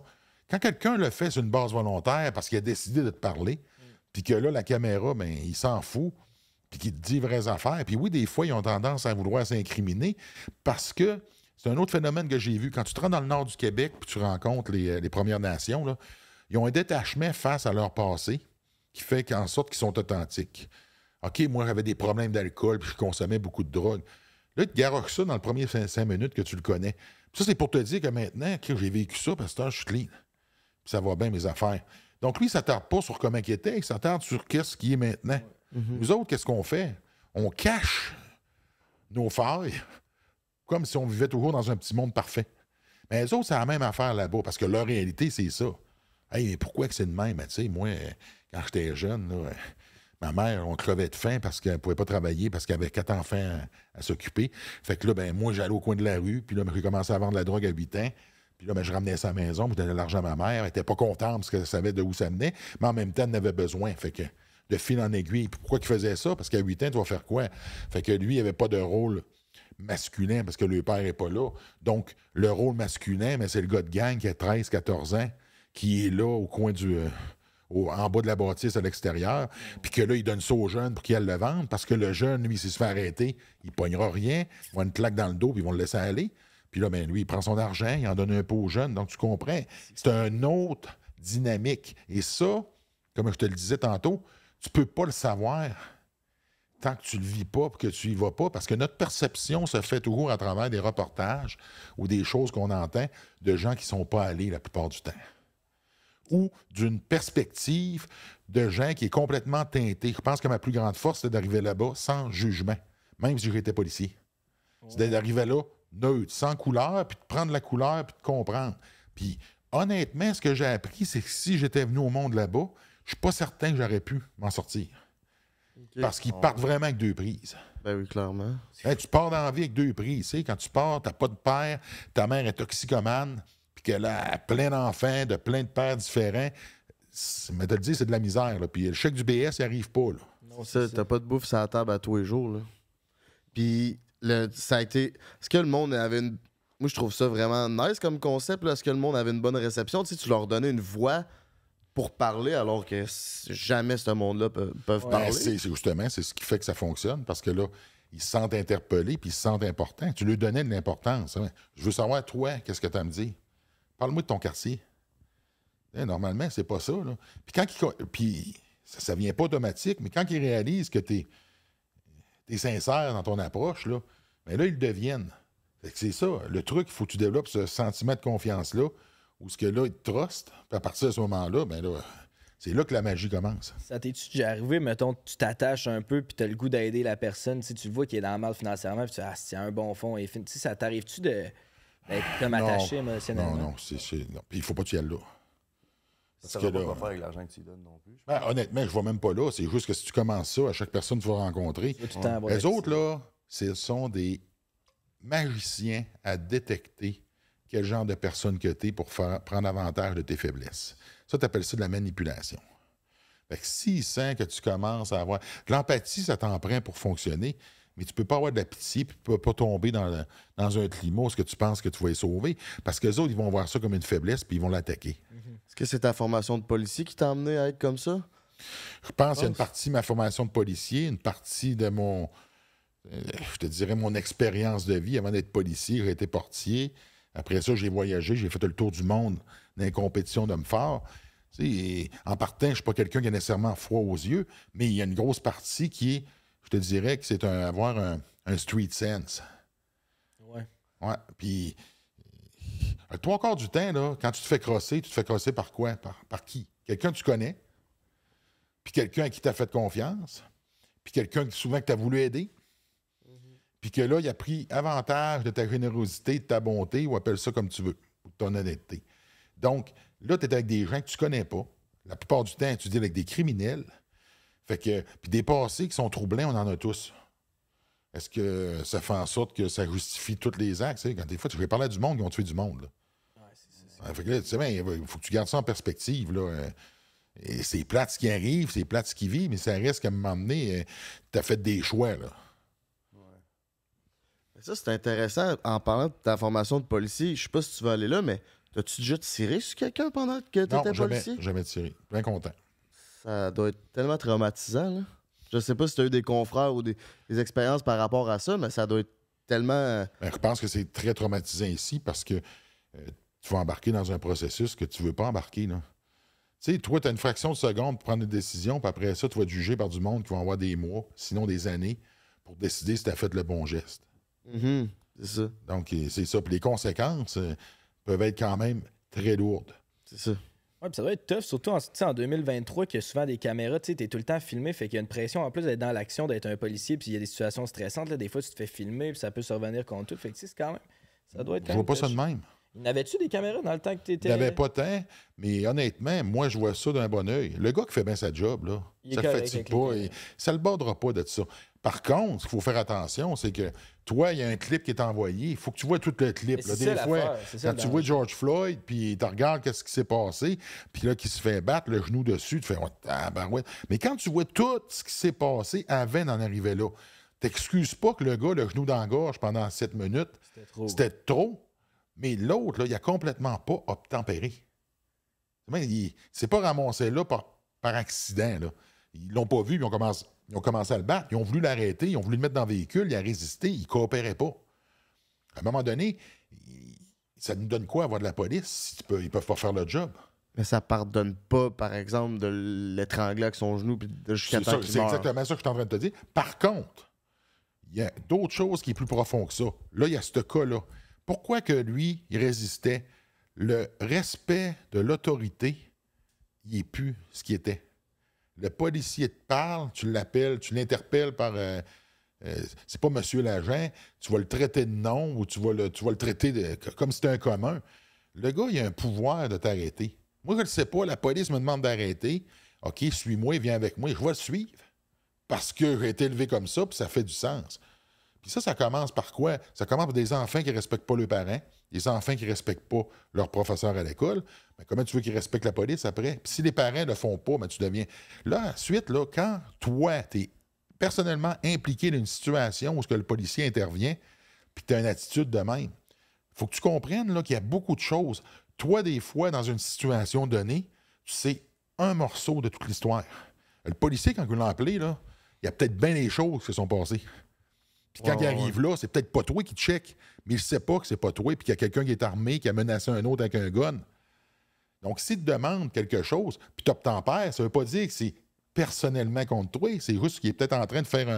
Quand quelqu'un le fait sur une base volontaire parce qu'il a décidé de te parler, mm. puis que là, la caméra, ben, il s'en fout, puis qui te dit vraies affaires. Puis oui, des fois, ils ont tendance à vouloir s'incriminer parce que c'est un autre phénomène que j'ai vu. Quand tu te rends dans le nord du Québec puis tu rencontres les, euh, Premières Nations, ils ont un détachement face à leur passé qui fait qu'en sorte qu'ils sont authentiques. OK, moi, j'avais des problèmes d'alcool puis je consommais beaucoup de drogue. Là, tu garoches ça dans le premier cinq, minutes que tu le connais. ça, c'est pour te dire que maintenant, que j'ai vécu ça parce que je suis clean. Puis ça va bien mes affaires. Donc, lui, il ne s'attarde pas sur comment il était, il s'attarde sur qu'est-ce qui est maintenant. Mhm. Nous autres, qu'est-ce qu'on fait? On cache nos failles comme si on vivait toujours dans un petit monde parfait. Mais les autres, c'est la même affaire là-bas, parce que leur réalité, c'est ça. pourquoi que c'est de même? Ben, moi, quand j'étais jeune, ma mère, on crevait de faim parce qu'elle ne pouvait pas travailler, parce qu'elle avait quatre enfants à, s'occuper. Fait que là, ben, moi, j'allais au coin de la rue, puis là, ben, j'ai commencé à vendre de la drogue à 8 ans. Puis là, ben, je ramenais ça à sa maison, puis je donnais l'argent à ma mère. Elle n'était pas contente parce qu'elle savait de où ça venait, mais en même temps, elle n'avait besoin. Fait que de fil en aiguille. Pourquoi il faisait ça? Parce qu'à 8 ans, tu vas faire quoi? Fait que lui, il avait pas de rôle masculin parce que le père n'est pas là. Donc, le rôle masculin, mais c'est le gars de gang qui a 13, 14 ans, qui est là au coin du. Euh, en bas de la bâtisse à l'extérieur, puis que là, il donne ça aux jeunes pour qu'ils le vendre parce que le jeune, lui, s'il se fait arrêter, il ne pognera rien, il va une claque dans le dos, puis ils vont le laisser aller. Puis là, ben, lui, il prend son argent, il en donne un peu aux jeunes, donc tu comprends. C'est une autre dynamique. Et ça, comme je te le disais tantôt, tu peux pas le savoir tant que tu le vis pas, que tu y vas pas, parce que notre perception se fait toujours à travers des reportages ou des choses qu'on entend de gens qui sont pas allés la plupart du temps. Ou d'une perspective de gens qui est complètement teintée. Je pense que ma plus grande force, c'est d'arriver là-bas sans jugement, même si j'étais policier. C'est d'arriver là neutre, sans couleur, puis de prendre la couleur, puis de comprendre. Puis honnêtement, ce que j'ai appris, c'est que si j'étais venu au monde là-bas, je suis pas certain que j'aurais pu m'en sortir. Parce qu'ils oh. partent vraiment avec deux prises. Ben oui, clairement. tu pars dans la vie avec deux prises. quand tu pars, tu n'as pas de père, ta mère est toxicomane, puis qu'elle a plein d'enfants, de plein de pères différents. Mais te le dire, c'est de la misère. Puis le chèque du BS, il arrive pas. Là. Non, t'as pas de bouffe sur la table à tous les jours. Puis ça a été. Est-ce que le monde avait une. Moi, je trouve ça vraiment nice comme concept. Est-ce que le monde avait une bonne réception? Tu, tu leur donnais une voix pour parler alors que jamais ce monde-là peut, peuvent parler. Ben, c'est, justement, c'est ce qui fait que ça fonctionne parce que là, ils se sentent interpellés puis ils se sentent importants. Tu lui donnais de l'importance. Hein. Je veux savoir, toi, qu'est-ce que tu as à me dire? Parle-moi de ton quartier. Eh, normalement, c'est pas ça. Puis quand puis ça, ça, vient pas automatique, mais quand ils réalisent que tu es, sincère dans ton approche, là, bien là, ils deviennent. C'est ça. Le truc, il faut que tu développes ce sentiment de confiance-là où ce que là, il te trust. Puis à partir de ce moment-là, ben là, c'est là que la magie commence. Ça t'es-tu déjà arrivé, mettons, tu t'attaches un peu, puis as le goût d'aider la personne, si tu vois qu'il est dans le mal financièrement, puis tu as, ah, un bon fond, et si ça t'arrive-tu de d'être comme attaché émotionnellement? Non, non, c'est. Non. Puis il faut pas que tu y ailles là. Ça ne va pas faire avec l'argent que tu donnes non plus. Ben, honnêtement, je ne vois même pas là. C'est juste que si tu commences ça, à chaque personne que tu vas rencontrer, les autres, là, ce sont des magiciens à détecter quel genre de personne que tu es pour faire, prendre avantage de tes faiblesses. Ça, tu appelles ça de la manipulation. Fait que s'ils sent que tu commences à avoir. De L'empathie, ça t'emprunte pour fonctionner, mais tu ne peux pas avoir de la pitié, puis tu ne peux pas tomber dans, dans un climat où ce que tu penses que tu vas les sauver, parce que autres, ils vont voir ça comme une faiblesse, puis ils vont l'attaquer. Mm-hmm. Est-ce que c'est ta formation de policier qui t'a amené à être comme ça? Je pense qu'il y a une partie de ma formation de policier, une partie de mon. Euh, je te dirais mon expérience de vie. Avant d'être policier, j'ai été portier. Après ça, j'ai voyagé, j'ai fait le tour du monde dans les compétitions d'hommes forts. en partant, je ne suis pas quelqu'un qui a nécessairement froid aux yeux, mais il y a une grosse partie qui est, je te dirais, que c'est un, avoir un, street sense. Ouais. Ouais. Puis, euh, toi encore du temps, quand tu te fais crosser, tu te fais crosser par quoi? Par, par qui? Quelqu'un que tu connais, puis quelqu'un à qui tu as fait confiance, puis quelqu'un qui souvent que tu as voulu aider puis que là, il a pris avantage de ta générosité, de ta bonté, ou appelle ça comme tu veux, ou de ton honnêteté. Donc, là, tu es avec des gens que tu connais pas. La plupart du temps, tu dis avec des criminels. Fait que, puis des passés qui sont troublants, on en a tous. Est-ce que ça fait en sorte que ça justifie tous les actes? Quand des fois, tu veux parler du monde ils ont tué du monde. c'est, ah, Fait que là, tu sais, bien, il faut que tu gardes ça en perspective. Là. Euh. c'est plate ce qui arrive, c'est plate ce qui vit, mais ça risque à un moment donné, euh, tu as fait des choix. Là. Ça, c'est intéressant. En parlant de ta formation de policier, je sais pas si tu vas aller là, mais as-tu déjà tiré sur quelqu'un pendant que tu étais non, jamais, jamais tiré. Bien content. Ça doit être tellement traumatisant, là. Je sais pas si tu as eu des confrères ou des, expériences par rapport à ça, mais ça doit être tellement. Euh, ben, je pense que c'est très traumatisant ici parce que euh, tu vas embarquer dans un processus que tu veux pas embarquer, Tu sais, toi, tu as une fraction de seconde pour prendre une décision, puis après ça, tu vas être jugé par du monde qui va avoir des mois, sinon des années, pour décider si tu as fait le bon geste. Mm-hmm. C'est ça. Donc, c'est ça. Puis les conséquences euh, peuvent être quand même très lourdes. C'est ça. Ouais, ça doit être tough, surtout en, 2023, qu'il y a souvent des caméras, tu es tout le temps filmé, fait qu'il y a une pression en plus d'être dans l'action, d'être un policier, puis il y a des situations stressantes. Là, des fois, tu te fais filmer, puis ça peut survenir revenir contre tout. Fait que c'est quand même. Ça doit être Je vois pas ça de même. N'avais-tu des caméras dans le temps que tu étais. Il n'y avait pas tant, mais honnêtement, moi, je vois ça d'un bon oeil. Le gars qui fait bien sa job, là, ça ne fatigue pas. Et ça le bordera pas d'être ça. Par contre, ce qu'il faut faire attention, c'est que toi, il y a un clip qui est envoyé, il faut que tu vois tout le clip. des fois, quand tu vois George Floyd, puis tu regardes ce qui s'est passé, puis là, qui se fait battre le genou dessus, tu fais Mais quand tu vois tout ce qui s'est passé avant d'en arriver là, t'excuses pas que le gars, le genou d'engorge gorge pendant sept minutes, c'était trop. Mais l'autre, il a complètement pas obtempéré. C'est pas ramassé là par, accident. Là. Ils l'ont pas vu, puis on commence ils ont commencé à le battre. Ils ont voulu l'arrêter. Ils ont voulu le mettre dans le véhicule. Il a résisté. Il ne coopérait pas. À un moment donné, ça nous donne quoi avoir de la police ils ne peuvent pas faire le job? Mais ça pardonne pas, par exemple, de l'étrangler avec son genou jusqu'à temps C'est exactement ça que je suis en train de te dire. Par contre, il y a d'autres choses qui sont plus profondes que ça. Là, il y a ce cas-là. Pourquoi que lui, il résistait? Le respect de l'autorité, il n'est plus ce qu'il était. Le policier te parle, tu l'appelles, tu l'interpelles par. Euh, euh, c'est pas monsieur l'agent, tu vas le traiter de nom ou tu vas le, tu le traiter comme si c'était un commun. Le gars, il a un pouvoir de t'arrêter. Moi, je ne sais pas, la police me demande d'arrêter. OK, suis-moi, viens avec moi, je vais le suivre. Parce que j'ai été élevé comme ça, puis ça fait du sens. Puis ça, ça commence par quoi? Ça commence par des enfants qui ne respectent pas leurs parents, des enfants qui ne respectent pas leurs professeurs à l'école, ben, comment tu veux qu'ils respectent la police après? Puis si les parents ne le font pas, ben, tu deviens. Là, ensuite, là, quand toi, tu es personnellement impliqué dans une situation où ce que le policier intervient, puis tu as une attitude de même, faut que tu comprennes qu'il y a beaucoup de choses. Toi, des fois, dans une situation donnée, tu sais un morceau de toute l'histoire. Le policier, quand il l'a appelé, là, il y a peut-être bien les choses qui se sont passées. Puis quand il arrive là, c'est peut-être pas toi qui check, mais il sait pas que c'est pas toi, puis qu'il y a quelqu'un qui est armé, qui a menacé un autre avec un gun. Donc, s'il te demande quelque chose, puis t'obtempères, ça ne veut pas dire que c'est personnellement contre toi, c'est juste qu'il est peut-être en train de faire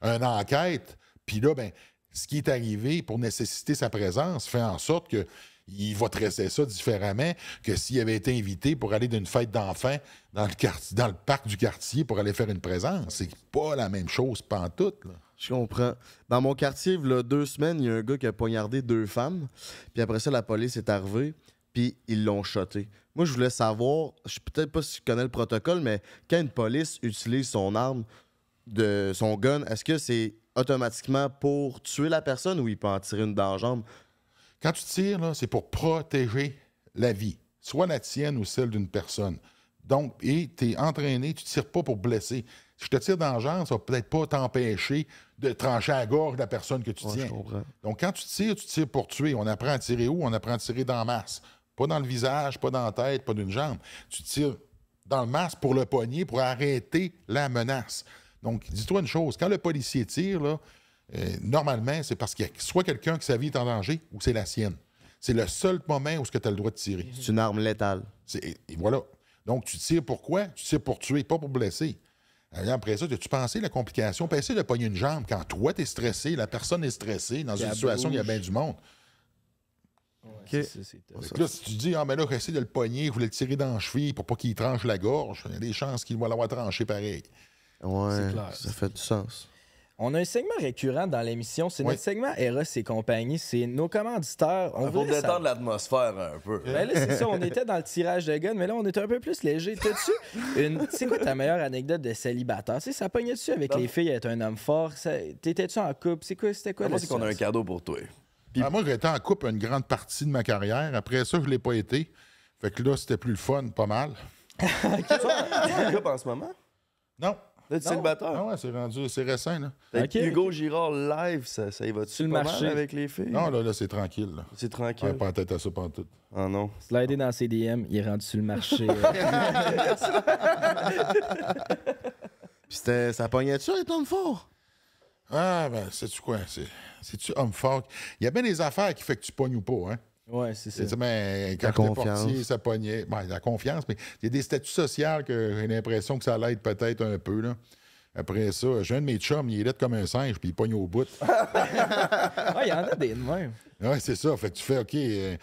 un, une enquête. Puis là, ben, ce qui est arrivé pour nécessiter sa présence fait en sorte que il va traiter ça différemment que s'il avait été invité pour aller d'une fête d'enfants dans le quartier, dans le parc du quartier pour aller faire une présence. C'est pas la même chose pantoute. tout. Je comprends. Dans mon quartier, il y a deux semaines, il y a un gars qui a poignardé deux femmes. Puis après ça, la police est arrivée puis ils l'ont shoté. Moi, je voulais savoir, je sais peut-être pas si tu connais le protocole, mais quand une police utilise son arme, de son gun, est-ce que c'est automatiquement pour tuer la personne ou il peut en tirer une dans la jambe? Quand tu tires, c'est pour protéger la vie, soit la tienne ou celle d'une personne. Donc, et tu es entraîné, tu ne tires pas pour blesser. Si je te tire dans la jambe, ça va peut-être pas t'empêcher de trancher à la gorge la personne que tu tiens. Donc, quand tu tires, tu tires pour tuer. On apprend à tirer où? On apprend à tirer dans la masse. Pas dans le visage, pas dans la tête, pas d'une jambe. Tu tires dans le masque pour le poignet pour arrêter la menace. Donc, dis-toi une chose, quand le policier tire, euh, normalement, c'est parce qu'il y a soit quelqu'un qui sa vie est en danger ou c'est la sienne. C'est le seul moment où tu as le droit de tirer. C'est une arme létale. Et, voilà. Donc, tu tires pourquoi? Tu tires pour tuer, pas pour blesser. Euh, après ça, as-tu pensé la complication? Pensez de pogner une jambe quand toi, tu es stressé, la personne est stressée, dans une situation où il y a bien du monde. Là, si tu dis, ah, mais là, essaye de le pogner, je voulais le tirer dans le cheville pour pas qu'il tranche la gorge, il y a des chances qu'il va l'avoir tranché pareil. Ouais, ça fait du sens. On a un segment récurrent dans l'émission, c'est notre segment Eros et compagnie, c'est nos commanditeurs. On ah, pour détendre l'atmosphère un peu. Ben là, c'est ça, on était dans le tirage de gun, mais là, on était un peu plus léger. T'as-tu une... C'est quoi ta meilleure anecdote de célibataire? ça pognait-tu avec les filles, être un homme fort? T'étais-tu en couple? C'est quoi, c'était quoi? Ben, moi, c'est qu'on a un cadeau pour toi. Puis... Ah, moi, j'ai été en couple une grande partie de ma carrière. Après ça, je ne l'ai pas été. Fait que là, c'était plus le fun, pas mal. tu en couple en ce moment? Non. Là, tu célibataire? Non, ah ouais, c'est rendu, c'est récent, là. Hugo Girard live, ça, y va-tu le marché. avec les filles? Non, là, là, c'est tranquille. C'est tranquille. pas en tête à ça, pas en tout. Ah non. Slider dans CDM, il est rendu sur le marché. Puis c'était, ça pognait-tu, les temps forts? Ah, ben, c'est-tu quoi? C'est-tu homme fort? Il y a bien des affaires qui font que tu pognes ou pas, hein? Oui, c'est ça. Mais quand t'es confiance. ça pognait. Ben, la confiance, mais il y a des statuts sociaux que j'ai l'impression que ça l'aide peut-être un peu, là. Après ça, j'ai un de mes chums, il est comme un singe, puis il pogne au bout. ah, il y en a des de même. Oui, c'est ça. Fait que tu fais, OK, euh,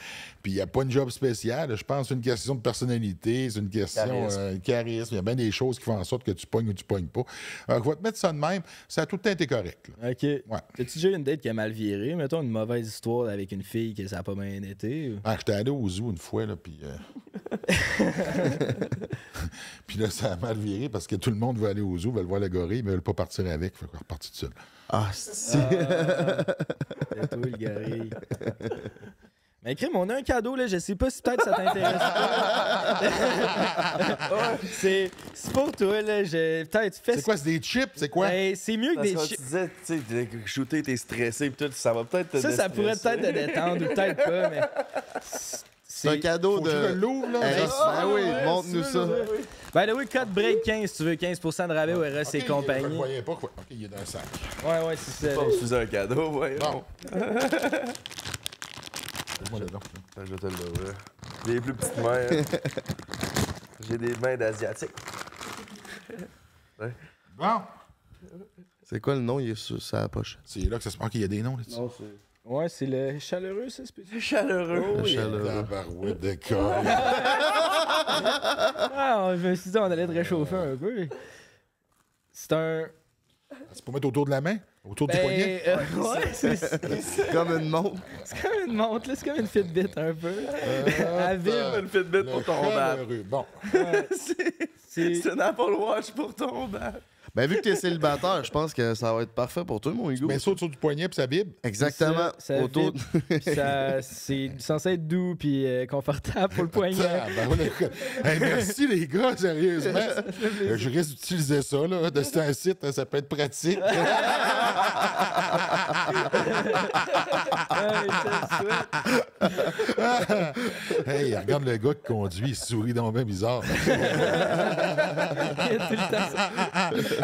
puis il n'y a pas une job spéciale. Je pense c'est une question de personnalité, c'est une question euh, de charisme. Il y a bien des choses qui font en sorte que tu pognes ou tu pognes pas. Alors, je te mettre ça de même. Ça a tout le temps été correct. OK. Ouais. tu déjà une date qui a mal viré? Mettons une mauvaise histoire avec une fille que ça n'a pas bien été? Ah, j'étais allé au zoo une fois, là, puis... Euh, puis là, ça a mal viré parce que tout le monde veut aller au zoo, veut le voir la gorille, mais ils veulent pas partir avec. faut qu'on repartir seul. Ah, c'est. Ah. tout le garé. Mais Crim, on a un cadeau, là. Je sais pas si peut-être ça t'intéresse. c'est pour toi, là. Je... Peut-être, fais. C'est quoi, c'est des chips? C'est quoi? Ben, c'est mieux que des chips. Tu disais, tu sais, shooter, t'es stressé, pis tout, ça va peut-être te Ça, ça pourrait peut-être te détendre, ou peut-être pas, mais. C'est un cadeau de. l'ouvre, là. ah ben oui, montre-nous ça. Oui. By the code break 15, si tu veux 15% de rabais au RS et compagnie. Je ne voyais pas quoi. Ok, il est dans un sac. Ouais, ouais, c'est ça. je faisais un cadeau, ouais. Bon. je... vais te J'ai les plus petites mains. Hein. J'ai des mains d'asiatique. Bon. C'est quoi le nom? Il est sur sa poche. C'est là que ça se. Ok, qu'il y a des noms là-dessus. Ouais, c'est le chaleureux, ça, c'est Le chaleureux. Le oh, chaleureux. où de corps. ah, je me suis dit, on allait te réchauffer un peu. C'est un. Ah, c'est pour mettre autour de la main, autour du ben, poignet. Euh, ouais, c'est comme une montre. C'est comme une montre, c'est comme une Fitbit un peu. Avec euh, vivre, une Fitbit pour ton bain. Bon. c'est une Apple Watch pour ton bain. Ben, vu que t'es célibataire, je pense que ça va être parfait pour toi, mon Hugo. Mais ça sur du poignet puis ça vibre. Exactement. ça c'est censé être doux puis euh, confortable pour le poignet. Ah, ben, merci, les gars, sérieusement. je risque d'utiliser ça, là. De un site, hein, ça peut être pratique. hey, regarde le gars qui conduit, il sourit dans le bain, bizarre.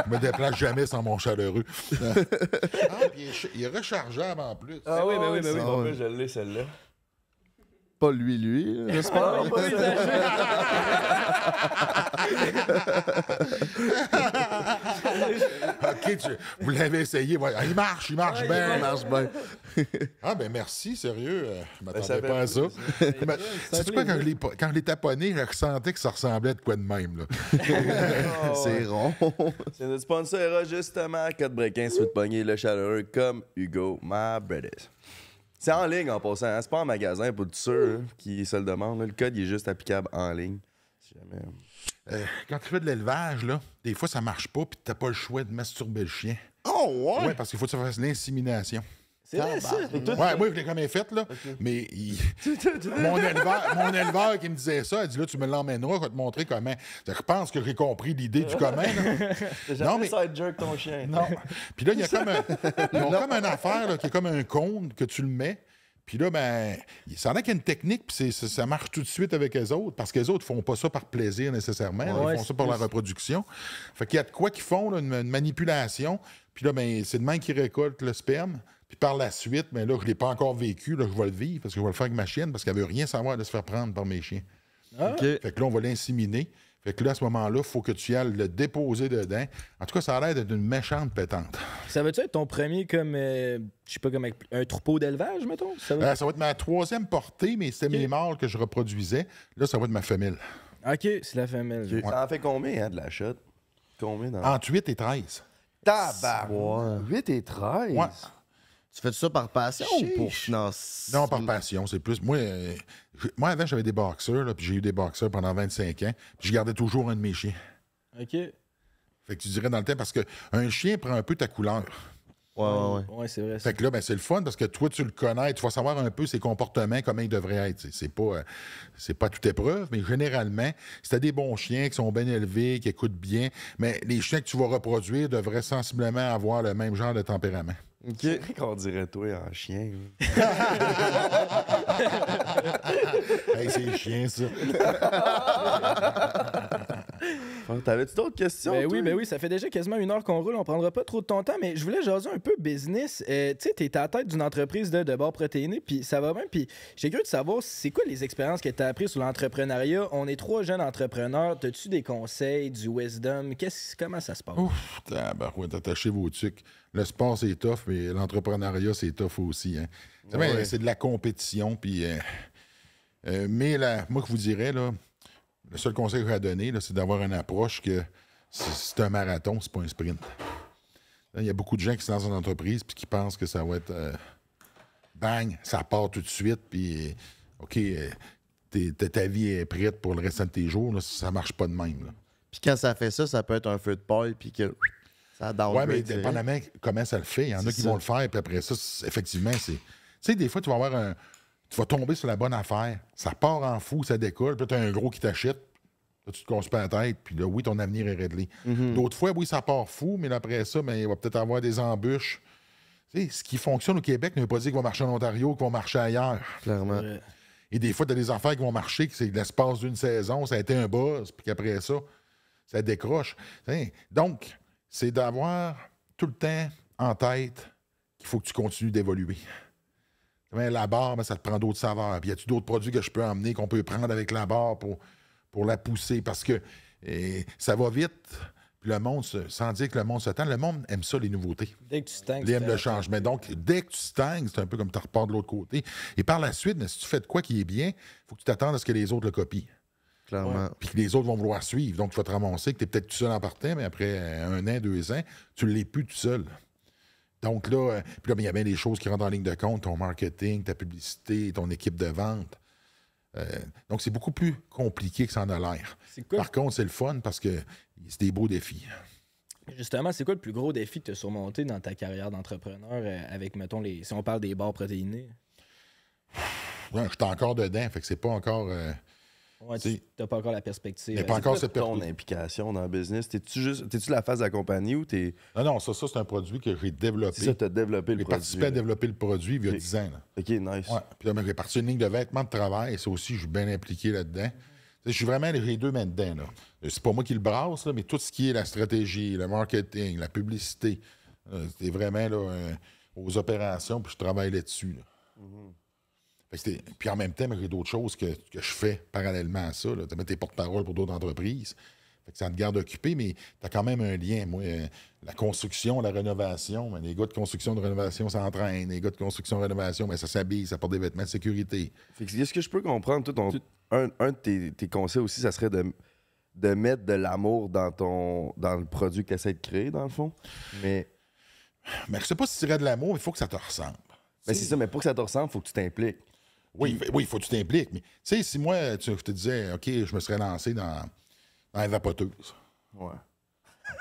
Je me déplace jamais sans mon chaleureux. ah, puis il est, rechargeable en plus. Ah oui, mais ben oui, mais ben oui, oui. Ben, je l'ai, celle-là pas lui, lui, j'espère. Ah. ok, vous l'avez essayé. il marche, il marche bien. ah, ben merci, sérieux. Euh, je ben, m'attendais pas à ça. C'est quoi, quand je, l'ai, quand je l'ai taponné, je ressentais que ça ressemblait de quoi de même. Oh, C'est rond. C'est notre sponsor, justement, quatre brequins, si vous te le chaleureux comme Hugo, my British. C'est en ligne en passant. Hein. C'est pas en magasin pour tout sûr hein, qui se le demande. Le code il est juste applicable en ligne. Euh. Euh, quand tu fais de l'élevage, là, des fois ça marche pas puis t'as pas le choix de masturber le chien. Oh ouais? Ouais, parce qu'il faut que tu fasses l'insémination. Oui, Ouais, moi, je l'ai quand même fait, là. Mais mon, éleveur, qui me disait ça, il dit là, tu me l'emmèneras, je vais te montrer comment. Je pense que j'ai compris l'idée du comment. non mais- ça jerk ton chien. Non. Puis là, il y a comme un, ils ont comme une affaire là, qui est comme un compte que tu le mets. Puis là, ben, il s'en a qu'il y a une technique, puis ça, marche tout de suite avec les autres, parce que les autres font pas ça par plaisir nécessairement, ils font ça pour la reproduction. Fait qu'il y a de quoi qu'ils font, une, manipulation. Puis là, ben, c'est de main qui récolte le sperme. Puis par la suite, mais ben là, je ne l'ai pas encore vécu, là, je vais le vivre parce que je vais le faire avec ma chienne parce qu'elle ne veut rien savoir de se faire prendre par mes chiens. Ah. ok Fait que là, on va l'inséminer. Fait que là, à ce moment-là, il faut que tu ailles le déposer dedans. En tout cas, ça a l'air d'être une méchante pétante. Ça va tu être ton premier comme, euh, je sais pas, comme un troupeau d'élevage, mettons? Euh, ça, va être ma troisième portée, mais c'était mes mâles que je reproduisais. Là, ça va être ma femelle. OK, c'est la femelle. Ça en fait combien, hein, de la chute? Combien? Dans... Entre 8 et 13. Tabac! 8 et 13? Tu fais ça par passion ou pour Non, par passion. C'est plus. Moi, euh, moi avant, j'avais des boxeurs, puis j'ai eu des boxeurs pendant 25 ans, puis je gardais toujours un de mes chiens. OK. Fait que tu dirais dans le temps, parce qu'un chien prend un peu ta couleur. Ouais, ouais, ouais. ouais c'est vrai. Fait que là, ben, c'est le fun parce que toi, tu le connais, tu vas savoir un peu ses comportements, comment il devrait être. C'est pas, euh, c'est pas toute épreuve, mais généralement, si as des bons chiens qui sont bien élevés, qui écoutent bien, mais les chiens que tu vas reproduire devraient sensiblement avoir le même genre de tempérament. Okay. C'est qu'on dirait toi en chien. C'est c'est chien, ça. T'avais-tu d'autres questions? Ben oui, mais ben oui, ça fait déjà quasiment une heure qu'on roule, on prendra pas trop de ton temps, mais je voulais jaser un peu business. Euh, tu sais, t'es à la tête d'une entreprise de, de bord protéiné, puis ça va bien, puis j'ai cru de savoir, c'est quoi les expériences que t'as apprises sur l'entrepreneuriat? On est trois jeunes entrepreneurs, t'as-tu des conseils, du wisdom? quest comment ça se passe? Ouf, ben ouais, attachez vos tucs le sport, c'est tough, mais l'entrepreneuriat, c'est tough aussi. Hein. C'est de la compétition. Puis, euh, euh, mais moi, je vous dirais, là, le seul conseil que je donner, c'est d'avoir une approche que c'est un marathon, c'est pas un sprint. Il y a beaucoup de gens qui sont dans une entreprise et qui pensent que ça va être euh, bang, ça part tout de suite, puis OK, ta vie est prête pour le restant de tes jours. Là, ça marche pas de même. Puis quand ça fait ça, ça peut être un feu de paille, puis que ça Oui, mais dépendamment comment ça le fait, il y en a qui vont le faire, puis après ça, effectivement, c'est. Tu sais, des fois, tu vas avoir un. Tu vas tomber sur la bonne affaire, ça part en fou, ça décolle, puis tu as un gros qui t'achète, Là, tu te conspires pas la tête, puis là, oui, ton avenir est réglé. Mm-hmm. D'autres fois, oui, ça part fou, mais après ça, ben, il va peut-être avoir des embûches. Tu sais, ce qui fonctionne au Québec ne veut pas dire qu'il va marcher en Ontario, qu'il va marcher ailleurs. Clairement. Et des fois, tu as des affaires qui vont marcher, que c'est l'espace d'une saison, ça a été un buzz, puis qu'après ça, ça décroche. Hein? donc, c'est d'avoir tout le temps en tête qu'il faut que tu continues d'évoluer. la barre, mais ben, ça te prend d'autres saveurs. Puis y a t il d'autres produits que je peux emmener, qu'on peut prendre avec la barre pour, pour la pousser? Parce que eh, ça va vite. Puis le monde, se, sans dire que le monde se tend, le monde aime ça, les nouveautés. Dès que tu tangues. Il aime le changement. Donc, dès que tu c'est un peu comme tu repars de l'autre côté. Et par la suite, si tu fais de quoi qui est bien, il faut que tu t'attendes à ce que les autres le copient. Puis que les autres vont vouloir suivre. Donc, tu vas te ramasser que tu es peut-être tout seul en partant, mais après euh, un an, deux ans, tu ne l'es plus tout seul. Donc là, euh, il y a bien des choses qui rentrent en ligne de compte, ton marketing, ta publicité, ton équipe de vente. Euh, donc, c'est beaucoup plus compliqué que ça en a l'air. Par contre, c'est le fun parce que c'est des beaux défis. Justement, c'est quoi le plus gros défi que tu as surmonté dans ta carrière d'entrepreneur avec, mettons, les, si on parle des bars protéinés? je suis encore dedans, fait que c'est pas encore. Ouais, tu n'as pas encore la perspective. Mais euh, pas encore cette ton implication dans le business. T'es-tu juste, t'es-tu la phase de la compagnie ou t'es. Non, non, ça, ça c'est un produit que j'ai développé. Ça, tu as développé le produit. J'ai participé à développer le produit il y a 10 ans. OK, nice. Ouais. Puis là, j'ai parti une ligne de vêtements de travail. Ça aussi, je suis bien impliqué là-dedans. Je suis vraiment les deux mains dedans. C'est pas moi qui le brasse, là, mais tout ce qui est la stratégie, le marketing, la publicité, euh, c'est vraiment là, euh, aux opérations, puis je travaille là-dessus. Là. dessus mm-hmm puis en même temps, il y a d'autres choses que, je fais parallèlement à ça. Tu mets tes porte-parole pour d'autres entreprises. ça te garde occupé, mais tu as quand même un lien. Moi, euh, la construction, la rénovation, les gars de construction, de rénovation s'entraînent. Les gars de construction, de rénovation, mais ça s'habille, ça porte des vêtements de sécurité. est-ce que je peux comprendre, tout un, de tes, conseils aussi, ça serait de, mettre de l'amour dans, ton, dans le produit que tu essaies de créer, dans le fond? Mais. Mais je sais pas si tu dirais de l'amour, il faut que ça te ressemble. Mais ben, c'est ça, mais pour que ça te ressemble, il faut que tu t'impliques. Oui, il faut que tu t'impliques. Mais tu sais, si moi, tu, je te disais, OK, je me serais lancé dans, dans la vapoteuse. Ouais.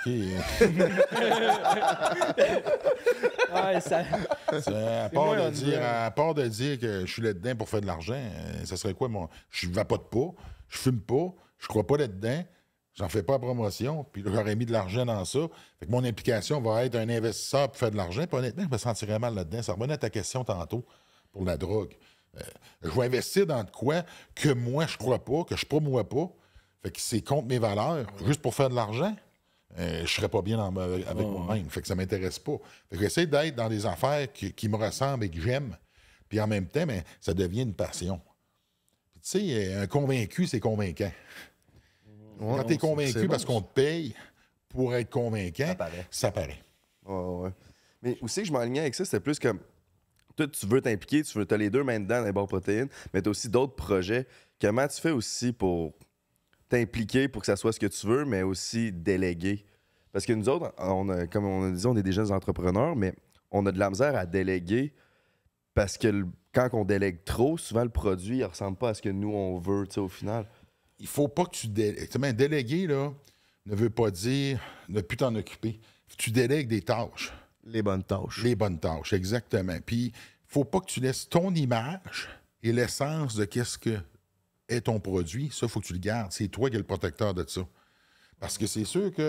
OK. ça... À part, de dire, que je suis là-dedans pour faire de l'argent, euh, ça serait quoi, moi? Je vapote pas, je fume pas, je crois pas là-dedans. J'en fais pas promotion, puis j'aurais mis de l'argent dans ça. Fait mon implication va être un investisseur pour faire de l'argent. honnêtement, je me sentirais mal là-dedans. Ça revenait à ta question tantôt pour la drogue. Euh, je vais investir dans quoi que moi, je crois pas, que je promouvois pas. Fait que c'est contre mes valeurs, juste pour faire de l'argent. je euh, je serais pas bien avec moi-même. Fait que ça m'intéresse pas. Fait que j'essaie d'être dans des affaires qui, me ressemblent et que j'aime. Puis en même temps, ben, ça devient une passion. tu sais, euh, un convaincu, c'est convaincant. Quand tu es convaincu parce qu'on te paye pour être convaincant, ça paraît. ouais. Mais aussi, je m'alignais avec ça, c'était plus comme tu veux t'impliquer, tu veux, as les deux mains dedans dans les bons protéines, mais tu as aussi d'autres projets. Comment tu fais aussi pour t'impliquer pour que ça soit ce que tu veux, mais aussi déléguer? Parce que nous autres, on a, comme on disait, on est des jeunes entrepreneurs, mais on a de la misère à déléguer parce que quand on délègue trop, souvent le produit ne ressemble pas à ce que nous, on veut au final. Il faut pas que tu délègues. Déléguer là, ne veut pas dire ne plus t'en occuper. Tu délègues des tâches. Les bonnes tâches. Les bonnes tâches, exactement. Puis, faut pas que tu laisses ton image et l'essence de qu'est-ce que est ton produit. Ça, faut que tu le gardes. C'est toi qui es le protecteur de ça. Parce que c'est sûr que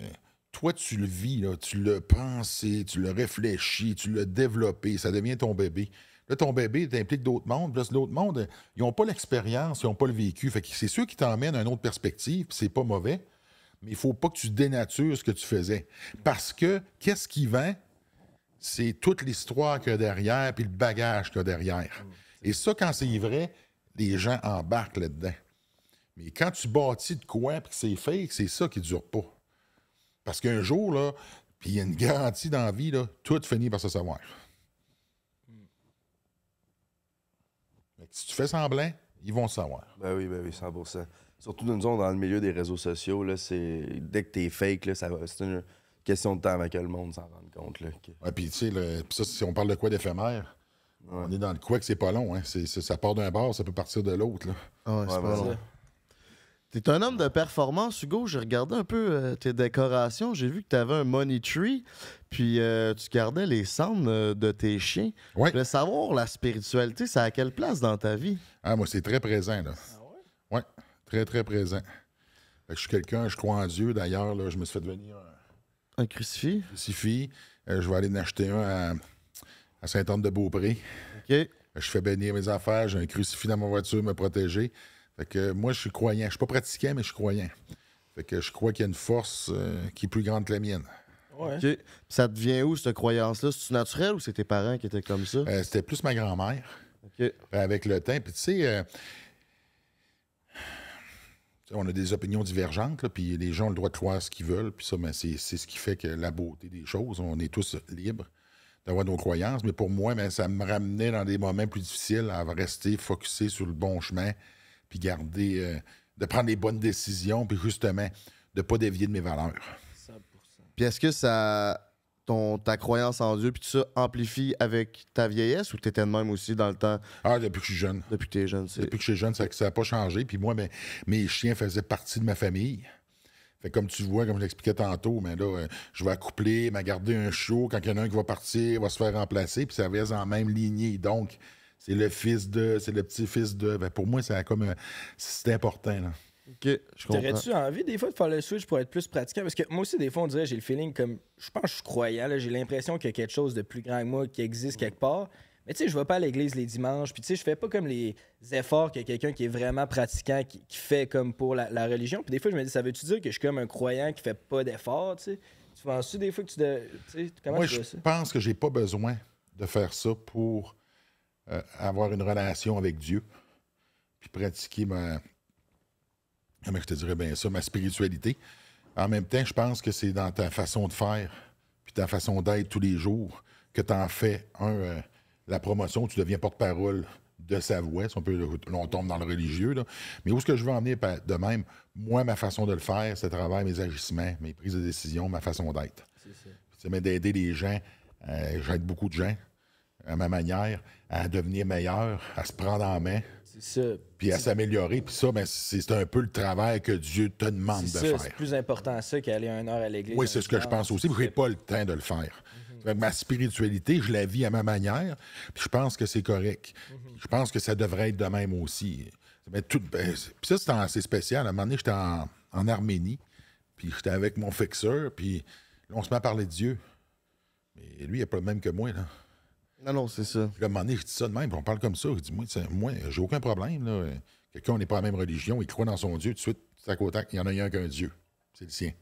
euh, toi, tu le vis, tu le pensé, tu le réfléchis, tu le développé, ça devient ton bébé. Là, ton bébé t'implique d'autres mondes. Là, l'autre monde, ils n'ont pas l'expérience, ils n'ont pas le vécu. Fait que c'est sûr qu'ils t'emmènent à une autre perspective, c'est pas mauvais mais il ne faut pas que tu dénatures ce que tu faisais. Parce que qu'est-ce qui vend? C'est toute l'histoire qu'il y a derrière, puis le bagage qu'il y a derrière. Mm, Et ça, quand c'est vrai, les gens embarquent là-dedans. Mais quand tu bâtis de quoi, puis que c'est fake, c'est ça qui ne dure pas. Parce qu'un jour, là, puis il y a une garantie dans la vie, tout finit par se savoir. Mm. si tu fais semblant, ils vont savoir. Ben oui, ben oui, ça. Surtout nous dans le milieu des réseaux sociaux, là, c'est dès que t'es fake, ça C'est une question de temps avant que le monde s'en rende compte. Là, puis tu sais, si on parle de quoi d'éphémère, on est dans le quoi que c'est pas long, hein. C'est, ça part d'un bord, ça peut partir de l'autre. Là. Ah ouais, c'est pas long. T'es un homme de performance, Hugo. J'ai regardé un peu euh, tes décorations. J'ai vu que t'avais un money tree, puis euh, tu gardais les cendres euh, de tes chiens. le Je voulais savoir, la spiritualité, ça a quelle place dans ta vie? Ah, moi, c'est très présent, là. Ah ouais? Ouais. Très, très présent. je suis quelqu'un, je crois en Dieu. D'ailleurs, je me suis fait devenir un. Un crucifix? Euh, je vais aller en acheter un à, Saint-Anne-de-Beaupré. OK. Euh, je fais bénir mes affaires, j'ai un crucifix dans ma voiture, me protéger. Fait que euh, moi, je suis croyant. Je suis pas pratiquant, mais je suis croyant. Fait que je crois qu'il y a une force qui est plus grande que la mienne. Ouais. Ça devient où, cette croyance-là? cest naturel ou c'est tes parents qui étaient comme ça? c'était plus ma grand-mère. Avec le temps. Puis tu sais, on a des opinions divergentes, puis les gens ont le droit de croire ce qu'ils veulent, puis ça, ben, c'est ce qui fait que la beauté des choses, on est tous libres d'avoir nos croyances, mais pour moi, ben, ça me ramenait dans des moments plus difficiles à rester focusé sur le bon chemin, puis garder, euh, de prendre les bonnes décisions, puis justement, de ne pas dévier de mes valeurs. 100%. Puis est-ce que ça ta croyance en Dieu, puis tout ça, amplifie avec ta vieillesse ou étais de même aussi dans le temps? Ah, depuis que je suis jeune. Depuis que es jeune, c'est... Depuis que je suis jeune, ça n'a pas changé. Puis moi, ben, mes chiens faisaient partie de ma famille. Fait comme tu vois, comme je l'expliquais tantôt, mais ben là, euh, je vais accoupler, m'a garder un chiot. Quand il y en a un qui va partir, il va se faire remplacer, puis ça reste en même lignée. Donc, c'est le fils de, c'est le petit-fils de. Ben, pour moi, c'est comme. Euh, c'est important, là. Ok, tu envie des fois de faire le switch pour être plus pratiquant? Parce que moi aussi, des fois, on dirait, j'ai le feeling comme. Je pense que je suis croyant, j'ai l'impression qu'il y a quelque chose de plus grand que moi qui existe quelque part. Mais tu sais, je vais pas à l'église les dimanches, puis tu sais, je fais pas comme les efforts que quelqu'un qui est vraiment pratiquant, qui, fait comme pour la, religion. Puis des fois, je me dis, ça veut-tu dire que je suis comme un croyant qui fait pas d'efforts, tu penses-tu des fois que tu. De, comment je pense que j'ai pas besoin de faire ça pour euh, avoir une relation avec Dieu, puis pratiquer ma, ah, je te dirais bien ça, ma spiritualité. En même temps, je pense que c'est dans ta façon de faire, puis ta façon d'être tous les jours, que tu en fais, un, euh, la promotion, tu deviens porte-parole de sa voix, si on, peut, tombe dans le religieux, mais où est-ce que je veux en venir de même? Moi, ma façon de le faire, c'est travail mes agissements, mes prises de décision, ma façon d'être. C'est mais d'aider les gens, euh, j'aide beaucoup de gens, à ma manière, à devenir meilleur, à se prendre en main, puis à s'améliorer, puis ça, ben, c'est un peu le travail que Dieu te demande de faire. C'est plus important ça qu'aller un heure à l'église. Oui, c'est ce que je pense aussi, je n'ai pas le temps de le faire. Mhm. Ma spiritualité, je la vis à ma manière, puis je pense que c'est correct. Mhm. Je pense que ça devrait être de même aussi. Mais ben, puis ça, c'est assez spécial. À un moment donné, j'étais en, Arménie, puis j'étais avec mon fixeur, puis on se met à parler de Dieu. Mais lui, il n'est pas le même que moi, là. Non, non, c'est ça. Je là, à un moment donné, je dis ça de même, puis on parle comme ça. Je dis, moi, j'ai aucun problème. Là. Quelqu'un, on n'est pas la même religion, il croit dans son Dieu, tout de suite, ça au il y en a un qu'un Dieu. C'est le sien.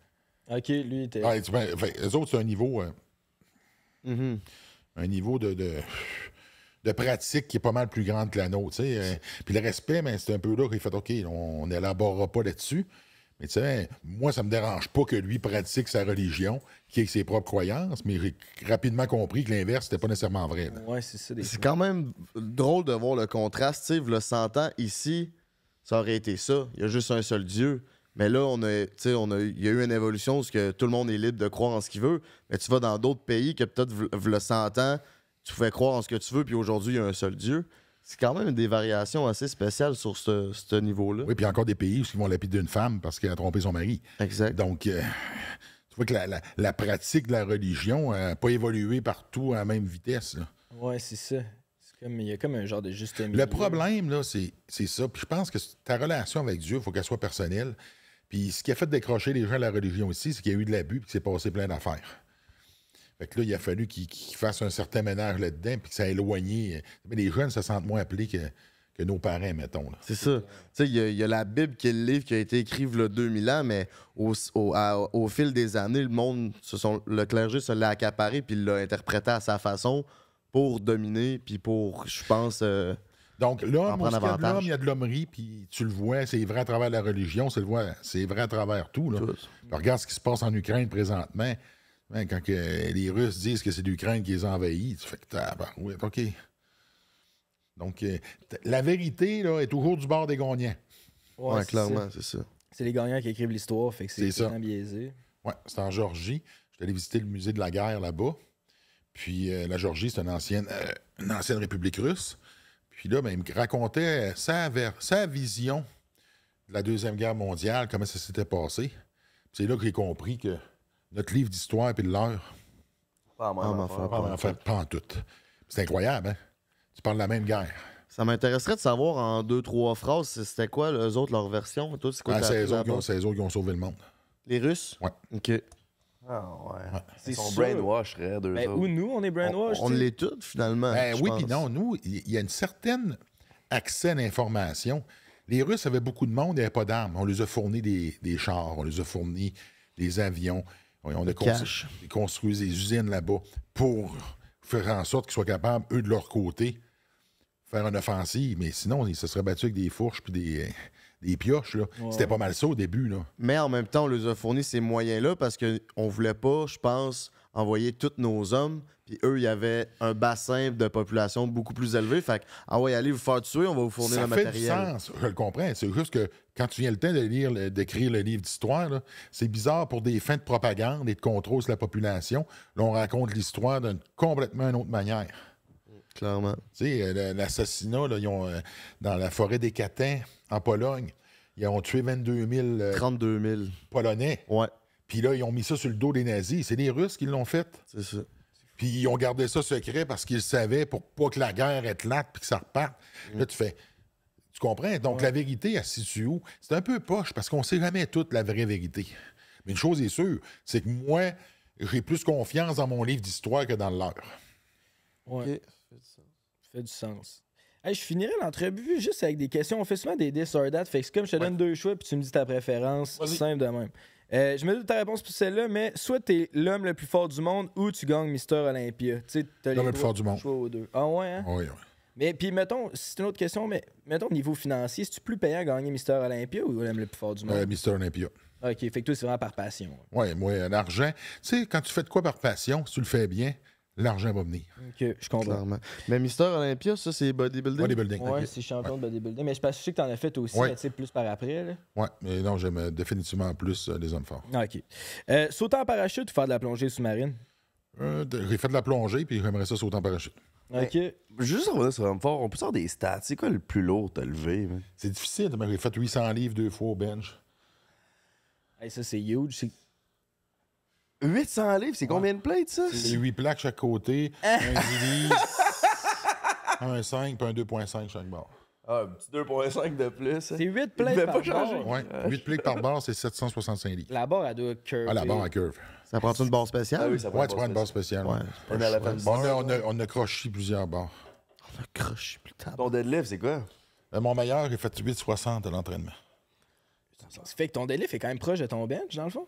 OK, lui, était. Les eux autres, c'est un niveau. Euh, mhm. Un niveau de, de, pratique qui est pas mal plus grande que la nôtre. Euh. puis le respect, mais c'est un peu là qu'il fait OK, on n'élaborera pas là-dessus. Mais tu sais, moi, ça ne me dérange pas que lui pratique sa religion, qui ait ses propres croyances, mais j'ai rapidement compris que l'inverse, n'était pas nécessairement vrai. c'est quand même drôle de voir le contraste. Tu le 100 ans, ici, ça aurait été ça. Il y a juste un seul Dieu. Mais là, on a, on il y a eu une évolution où que tout le monde est libre de croire en ce qu'il veut. Mais tu vas dans d'autres pays que peut-être le 100 ans, tu pouvais croire en ce que tu veux, puis aujourd'hui, il y a un seul Dieu. C'est quand même des variations assez spéciales sur ce, niveau-là. Oui, puis encore des pays où ils vont lapider d'une femme parce qu'elle a trompé son mari. Exact. Donc, euh, tu vois que la, pratique de la religion n'a pas évolué partout à la même vitesse. Oui, c'est ça. Comme, il y a comme un genre de juste Le problème, là, c'est ça. Puis je pense que ta relation avec Dieu, il faut qu'elle soit personnelle. Puis ce qui a fait décrocher les gens à la religion ici, c'est qu'il y a eu de l'abus et que c'est passé plein d'affaires. Fait que là, il a fallu qu'ils fasse un certain ménage là-dedans, puis que ça a éloigné. Euh, les jeunes se sentent moins appelés que, nos parents, mettons. C'est ça. Tu sais, Il y, a la Bible qui est le livre qui a été écrit le 2000 ans, mais au, fil des années, le monde, le clergé se l'a accaparé puis l'a interprété à sa façon pour dominer, puis pour, je pense... Euh, donc, l'homme, il y a de l'hommerie, puis tu le vois, c'est vrai à travers la religion, c'est vrai, à travers tout. Là. Regarde ce qui se passe en Ukraine présentement. Ben, quand les Russes disent que c'est l'Ukraine qui les envahit, tu fais que t'as OK. Donc, euh, la vérité là, est toujours du bord des gagnants. Ouais, clairement, c'est ça. C'est les gagnants qui écrivent l'histoire, fait que c'est biaisé. Ouais, c'est en Georgie. Je suis allé visiter le musée de la guerre là-bas. Puis euh, la Georgie, c'est une ancienne, euh, une ancienne république russe. Puis là, ben, il me racontait sa, sa vision de la Deuxième Guerre mondiale, comment ça s'était passé. c'est là que j'ai compris que notre livre d'histoire et de l'heure. Pas en ah, même affaire. Pas en pas en tout. C'est incroyable, hein? Tu parles de la même guerre. Ça m'intéresserait de savoir en deux, trois phrases, c'était quoi, eux autres, leur version? C'est quoi, ah, c'est eux, autres qui ont sauvé le monde. Les Russes? Oui. OK. Ah ouais. Ils sont brainwash, deux Mais ben, autres. Ou nous, on est brainwashed? On, l'est tous, finalement. Ben oui, puis non, nous, il y, a une certaine accès à l'information. Les Russes avaient beaucoup de monde, ils n'avaient pas d'armes. On les a fourni des, des, chars, on les a fourni des avions on a constru ils des usines là-bas pour faire en sorte qu'ils soient capables, eux, de leur côté, faire une offensive. Mais sinon, ils se seraient battus avec des fourches puis des, euh, pioches. C'était pas mal ça au début. Mais en même temps, on les a fourni ces moyens-là parce qu'on voulait pas, je pense, envoyer tous nos hommes puis eux, il y avait un bassin de population beaucoup plus élevé. Fait que, ah ouais, allez vous faire tuer, on va vous fournir ça le fait Du sens, je le comprends. C'est juste que quand tu viens le temps de lire, d'écrire le livre d'histoire, c'est bizarre pour des fins de propagande et de contrôle sur la population. Là, on raconte l'histoire d'une complètement autre manière. Clairement. Tu sais, euh, l'assassinat, ils euh, dans la forêt des Catins, en Pologne, ils ont tué 22 000... 32 000. Polonais. Ouais. Puis là, ils ont mis ça sur le dos des nazis. C'est les Russes qui l'ont fait. C'est ça. Puis ils ont gardé ça secret parce qu'ils savaient pour pas que la guerre là puis que ça reparte. Là, tu fais. Tu comprends? Donc, la vérité, elle se situe où? C'est un peu poche parce qu'on sait jamais toute la vraie vérité. Mais une chose est sûre, c'est que moi, j'ai plus confiance dans mon livre d'histoire que dans le leur. Oui. Ça fait du sens. je finirai l'entrevue juste avec des questions. On fait souvent des this or that. Fait que comme je te donne deux choix puis tu me dis ta préférence, simple de même. Euh, je me doute ta réponse pour celle-là, mais soit t'es l'homme le plus fort du monde ou tu gagnes Mister Olympia. L'homme le plus fort du monde. Aux deux. Ah ouais, hein? Oui, oui. Mais puis, mettons, c'est une autre question, mais mettons, au niveau financier, es-tu plus payant à gagner Mister Olympia ou l'homme le plus fort du monde? Euh, Mister Olympia. OK, fait que toi, c'est vraiment par passion. Oui, ouais, moi, l'argent. Tu sais, quand tu fais de quoi par passion, si tu le fais bien, l'argent va venir. Ok, je comprends. Mais Mister Olympia, ça, c'est bodybuilding. Bodybuilding. Ouais, c'est champion de bodybuilding. Mais je, pense, sais que en as fait aussi, tu sais, plus par après. Oui, Ouais, mais non, j'aime euh, définitivement plus euh, les hommes forts. Ah, ok. Euh, sauter en parachute ou faire de la plongée sous-marine euh, J'ai fait de la plongée, puis j'aimerais ça sauter en parachute. Ok. Juste en revenir sur homme fort, on peut sortir des stats. C'est quoi le plus lourd à levé C'est difficile. Mais J'ai fait 800 livres deux fois au bench. ça, c'est huge. 800 livres, c'est combien de plates, ça? C'est 8 plaques chaque côté, euh. un 10 un 5 puis un 2.5 chaque barre. Ah, un petit 2.5 de plus. Hein. C'est 8 plaques par barre. 8 plaques par barre, c'est 765 litres. La barre, elle doit curve. Ah, la barre, elle curve. Ça prend-tu une barre spéciale? Ah oui, ça prend ouais, tu prends une barre spéciale. Ouais. On, a la fin de. a, on, a, on a croché plusieurs barres. On a croché tard. Ton deadlift, c'est quoi? Euh, mon meilleur, j'ai fait 8,60 à l'entraînement. Ça fait que ton deadlift est quand même proche de ton bench, dans le fond?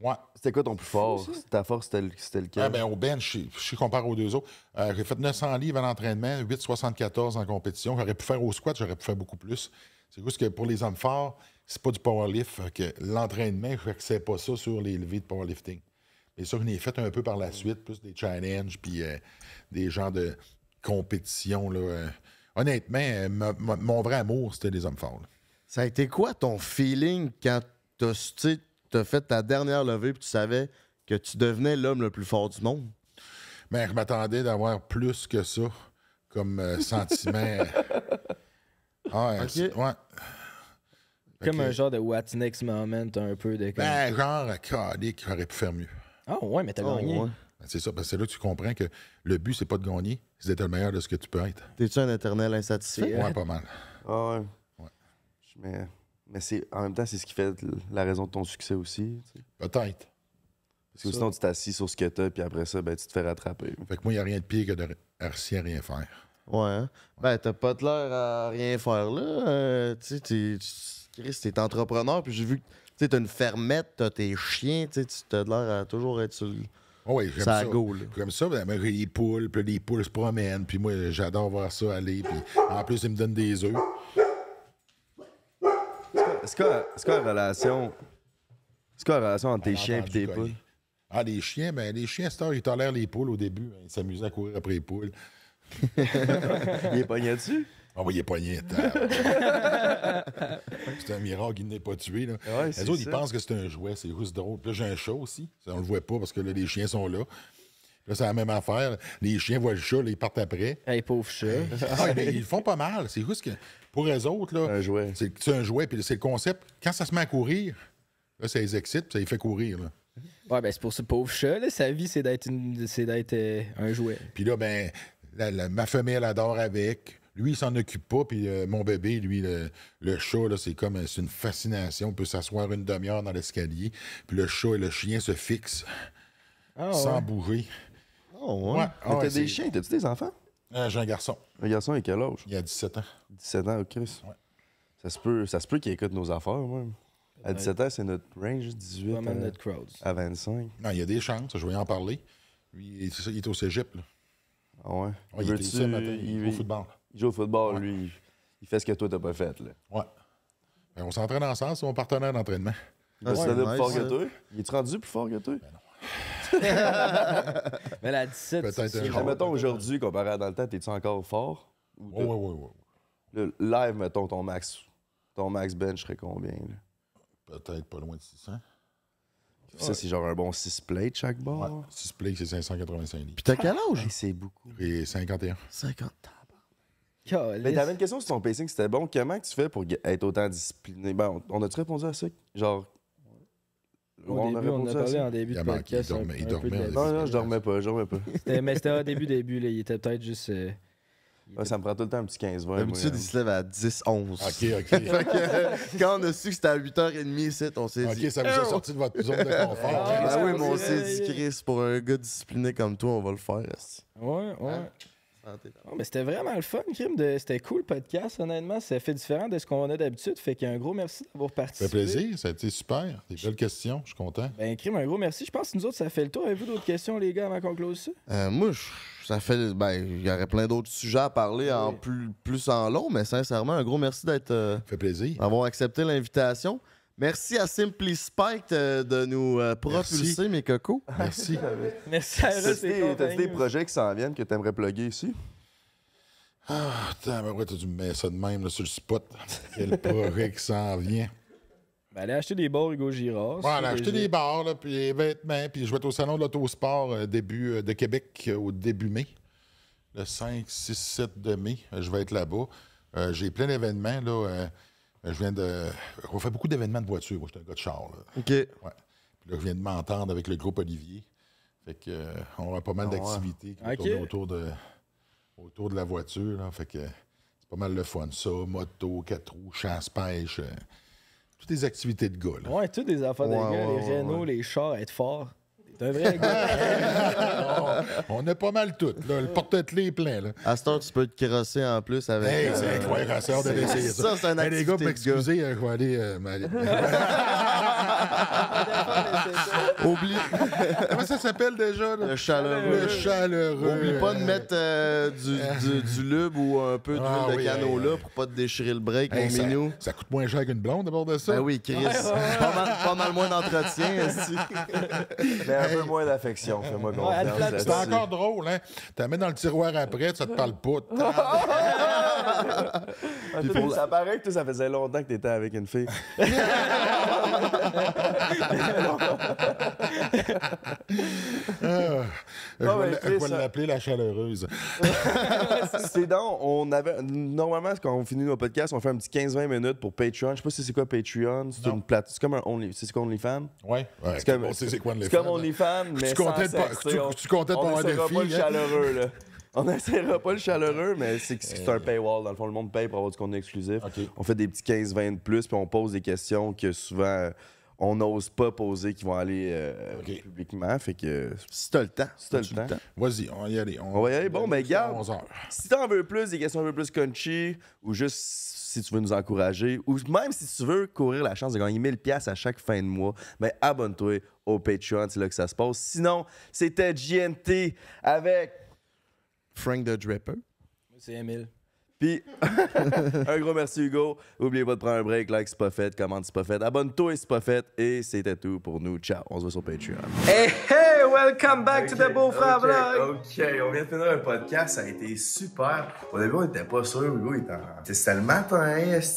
Ouais. C'était quoi ton plus fort? Ta force, c'était lequel? Ah, ben, au bench, je, compare aux deux autres. Euh, j'ai fait 900 livres à l'entraînement, 8,74 en compétition. J'aurais pu faire au squat, j'aurais pu faire beaucoup plus. C'est juste que pour les hommes forts, c'est pas du powerlift. Que l'entraînement, je n'accède pas ça sur les levées de powerlifting. Mais ça, je l'ai fait un peu par la suite, plus des challenges, puis euh, des genres de compétition. Là, euh. Honnêtement, mon vrai amour, c'était les hommes forts. Ça a été quoi ton feeling quand tu tu as fait ta dernière levée puis tu savais que tu devenais l'homme le plus fort du monde? Mais je m'attendais d'avoir plus que ça comme euh, sentiment. Ah, ouais, Comme un genre de What's Next Moment, un peu de. Ben, genre, calé aurait pu faire mieux. Ah, ouais, mais t'as ah, gagné. Ben, c'est ça, parce que c'est là que tu comprends que le but, c'est pas de gagner, c'est d'être le meilleur de ce que tu peux être. T'es-tu un éternel insatisfait? Ouais, pas mal. Ah, ouais. ouais. Je mais c'est en même temps, c'est ce qui fait la raison de ton succès aussi. Peut-être. Parce que sinon, tu t'assis sur ce que t'as, puis après ça, ben, tu te fais rattraper. Fait que moi, il n'y a rien de pire que de rien à rien faire. Ouais. Hein? Ben, t'as pas de l'air à rien faire là. Euh, tu sais, tu- Chris, t'es entrepreneur, puis j'ai vu que tu sais, t'as une fermette, t'as tes chiens, tu sais, t'as de l'air à toujours être sur le. gaule. Ça Comme ça, ben, les poules, puis les poules se promènent, puis moi, j'adore voir ça aller. Puis en plus, ils me donnent des œufs c'est ce qu'il y a une relation entre tes chiens et tes poules? Ah, les chiens, ben les chiens, Star, ils tolèrent les poules au début. Hein. Ils s'amusaient à courir après les poules. il est pogné dessus? Ah oui, il est pogné. c'est un miracle qu'il n'est pas tué. Là. les autres, ils pensent que c'est un jouet. C'est juste drôle. là, j'ai un chat aussi. On on le voit pas parce que là, les chiens sont là. Là, c'est la même affaire. Les chiens voient le chat, ils partent après. Hey, pauvre chat. ah, ils le font pas mal. C'est juste que pour les autres, là, c'est un jouet, puis c'est le concept. Quand ça se met à courir, là, ça les excite, ça les fait courir. Ouais, ben, c'est pour ce pauvre chat, sa vie, c'est d'être euh, un jouet. Puis là, ben, ma femelle adore avec. Lui, il s'en occupe pas. Puis euh, mon bébé, lui, le, chat, c'est comme une fascination. On peut s'asseoir une demi-heure dans l'escalier. Puis le chat et le chien se fixent ah, sans bouger. Oh, ouais. des chiens, t'as-tu des enfants? Euh, j'ai un garçon. Un garçon, il quel âge? Il a 17 ans. 17 ans, OK. Ouais. Ça se peut, peut qu'il écoute nos affaires, même. À 17 ans, c'est notre range, 18 à, notre à 25. Non, il y a des chances, je vais en parler. Lui, il, il est au cégep, Ah ouais? il, il, joue au football. Il joue au football, lui. Il fait ce que toi, t'as pas fait, là. Ouais. Ben, on s'entraîne ensemble, c'est mon partenaire d'entraînement. Ah, ouais, plus fort que toi. Il est rendu plus fort que toi? Ben non. mais la 17, c'est Mettons aujourd'hui, comparé à dans le temps, t'es-tu encore fort? Ou ouais, ouais, ouais, Le live, mettons, ton max, ton max bench serait combien? Peut-être pas loin de 600. Ça, c'est genre un bon 6 plate chaque bord. 6 play, c'est 585 Puis t'as quel âge? c'est beaucoup. Et 51. 50 mais t'avais une question sur ton pacing, c'était bon. Comment tu fais pour être autant discipliné? Ben, on, on a-tu répondu à ça? Genre, au on début, on a parlé en début de podcast. Il hein, dormait. Non, non, je dormais pas, je dormais pas. Mais c'était au début, début, Il était peut-être juste. Euh, ça me prend tout le temps un petit 15 20 D'habitude, hein. il se lève à 10, 11. OK, OK. quand on a su que c'était à 8h30 on s'est dit. OK, ça vous a sorti de votre zone de confort. ah, oui, mais ah on s'est dit, Chris, pour un gars discipliné comme toi, on va le faire. Ouais, ouais. Hein? mais c'était vraiment le fun, Crime. C'était cool le podcast, honnêtement. Ça fait différent de ce qu'on a d'habitude. Fait qu'un gros merci d'avoir participé. Ça fait plaisir, ça a été super. Des belles questions, je suis content. Ben, Crime, un gros merci. Je pense que nous autres, ça fait le tour. Avez-vous d'autres questions, les gars, avant qu'on close ça? Euh, moi, ça fait. Ben, il y aurait plein d'autres sujets à parler plus, en long, mais sincèrement, un gros merci d'être. Euh, fait plaisir. D'avoir accepté l'invitation. Merci à Simply Spike euh, de, nous euh, propulser, mes cocos. Merci. Merci à eux. T'as-tu des projets qui s'en viennent que t'aimerais plugger ici? Ah, putain, mais ouais, t'as dû me mettre ça de même là, sur le spot. Quel projet qui s'en vient? Ben, allez acheter des bars Hugo Girard. Ouais, allez acheter des bars, là, puis des vêtements. Puis je vais être au salon de l'autosport euh, début de Québec au début mai. Le 5, 6, 7 de mai, je vais être là-bas. J'ai plein d'événements, là euh, je viens de. Euh, on fait beaucoup d'événements de voiture. Moi, j'étais un gars de char. OK. Puis je viens de m'entendre avec le groupe Olivier. Fait que, euh, on a pas mal ah d'activités qui autour de, autour de la voiture. Fait que c'est pas mal le fun. Ça, moto, quatre roues, chasse, pêche. toutes les activités de gars. Oui, Ouais, toutes les affaires de gars. les Renault, les chars, être forts on, est pas mal tout. Le porte est plein. Là. tu peux te crosser en plus avec. Hey, c'est euh, incroyable. de ça, c'est les gars, hein, Je vais aller. Euh, Oublie. Comment ça s'appelle déjà? Le chaleureux. Oublie pas de mettre euh, du, du, lube ou un peu ah de oui, là pour pas te déchirer le break, ça, coûte moins cher qu'une blonde à bord de ça. Ben oui, Chris. Pas, mal, moins d'entretien aussi. Mais un peu moins d'affection, fais-moi C'est encore drôle, hein? T'as mis dans le tiroir après, ça te parle pas. Ah, ça paraît que ça faisait longtemps que t'étais avec une fille. euh, je non, ben, l'appeler la chaleureuse. c'est donc, on avait. Normalement, quand on finit nos podcasts, on fait un petit 15-20 minutes pour Patreon. Je sais pas si c'est quoi Patreon. C'est une plate. C'est comme un Only. C'est quoi OnlyFans? Ouais. c'est comme, quoi OnlyFans? C'est comme OnlyFans, mais. Tu comptais pas avoir des le hein. chaleureux, là. On n'essaiera pas le chaleureux, mais c'est un euh. paywall. Dans le fond, le monde paye pour avoir du contenu exclusif. On fait des petits 15-20 de plus, puis on pose des questions que souvent on n'ose pas poser qu'ils vont aller euh, publiquement. Fait que si t'as le temps, si t'as le, temps. Vas-y, on va y aller. On, va y aller. Bon, mais garde. Si t'en veux plus, des questions un peu plus crunchy, ou juste si tu veux nous encourager, ou même si tu veux courir la chance de gagner 1000$ à chaque fin de mois, mais ben, abonne-toi au Patreon, c'est là que ça se passe. Sinon, c'était JNT avec Frank the Drapper. C'est Emile. Puis, un gros merci, Hugo. N'oubliez pas de prendre un break, like, c'est pas fait, commente, c'est pas fait, abonne-toi, c'est pas fait. Et c'était tout pour nous. Ciao, on se voit sur Patreon welcome back to the Beau-Frère okay, OK, on vient de finir un podcast, ça a été super. Au début, on n'était pas sûr, Hugo, il était... C'était le matin,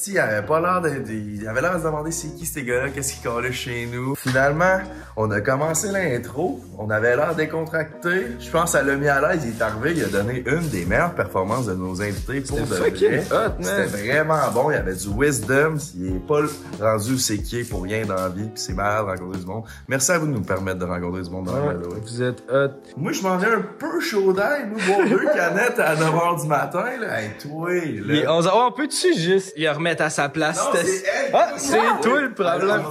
il avait pas l'air de... Il avait l'air de se demander c'est qui ces gars-là, qu'est-ce qu'ils collent chez nous. Finalement, on a commencé l'intro, on avait l'air décontracté. Je pense à le mis à l'aise, il est arrivé, il a donné une des meilleures performances de nos invités pour de C'était vraiment bon, il y avait du wisdom, il est pas rendu séquier pour rien dans la vie, c'est mal rencontrer du monde. Merci à vous de nous permettre de rencontrer du monde dans le vous êtes hot. Moi, je m'en vais un peu chaud d'ail, nous boire deux canettes à 9h du matin, là. Hey, toi, là. Mais on, peut-tu juste y remettre à sa place? Non, c'est elle, ah, c'est toi, le problème.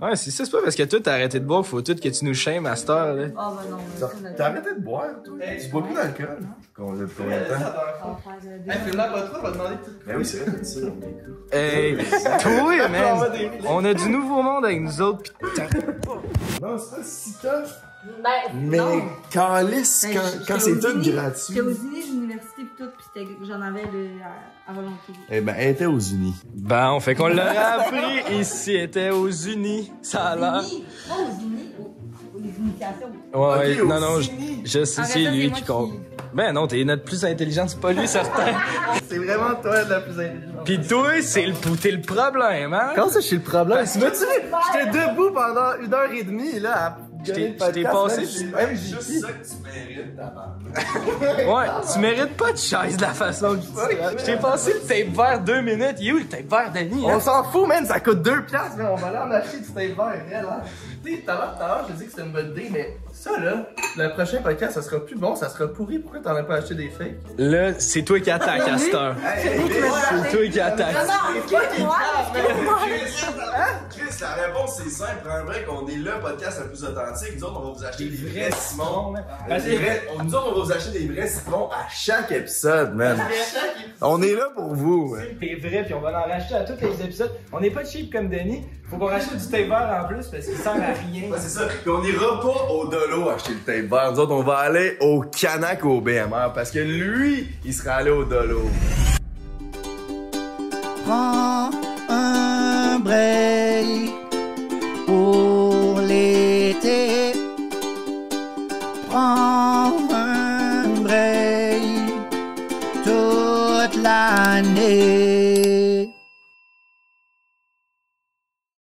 ouais, c'est ça, c'est pas parce que toi, t'as arrêté de boire, faut tout que tu nous chaînes à cette heure, là. Ah, bah ben non, mais ben T'as arrêté de boire, toi? tu bois plus d'alcool, hein? Qu'on l'a pour longtemps. Hey, le la pas trop, on va demander tout. Ben oui, c'est vrai, c'est ça, on Hey, toi, man! On a du nouveau monde avec nous autres, putain! Non, c'est pas si tough! Ben, mais non. Ben, quand quand, c'est tout gratuit. J'étais aux Unis, l'université pis tout, pis j'en avais le, à, volonté. Eh ben, elle était aux Unis. Ben on fait qu'on l'a appris ici, elle était aux Unis. Ça a l'air. aux Unis, aux, communications. Ouais, non, non, je, sais, c'est lui qui compte. Ben non, t'es notre plus intelligente, c'est pas lui, certain. c'est vraiment toi la plus intelligente. Pis toi, c'est le, t'es le problème, hein? Comment ça, je suis le problème? tu m'as-tu J'étais debout pendant une heure et demie, là, à je t'ai passé. C'est même juste ça que tu mérites, ta Ouais, tu mérites pas de chaise de la façon que tu dis. Je t'ai passé le tape vert deux minutes. Il est où le tape vert, Danny? Hein? On s'en fout, man. Ça coûte deux piastres, mais on va aller en acheter du tape vert, réel. Hein. Tu sais, tout à l'heure, je te dis que c'était une bonne idée, mais ça, là, le prochain podcast, ça sera plus bon, ça sera pourri. Pourquoi t'en as pas acheté des fakes? Là, c'est toi qui attaques à C'est toi qui attaques. Non, Chris, la réponse, c'est simple. En vrai, qu'on est le podcast le plus authentique. Nous autres, on va vous acheter des vrais Simon. Hein. Nous autres, on va vous acheter des vrais ciments à chaque épisode, man. On est là pour vous. C'est vrai, puis on va en racheter à tous les épisodes. On n'est pas cheap comme Denis. Faut qu'on rachète du taper en plus parce qu'il sert à rien. C'est ça. Puis on n'ira pas au-delà acheter le tape vert. Nous autres, on va aller au Canac au BMR parce que lui, il sera allé au Dolo. Prends un break pour l'été. Prends un break toute l'année.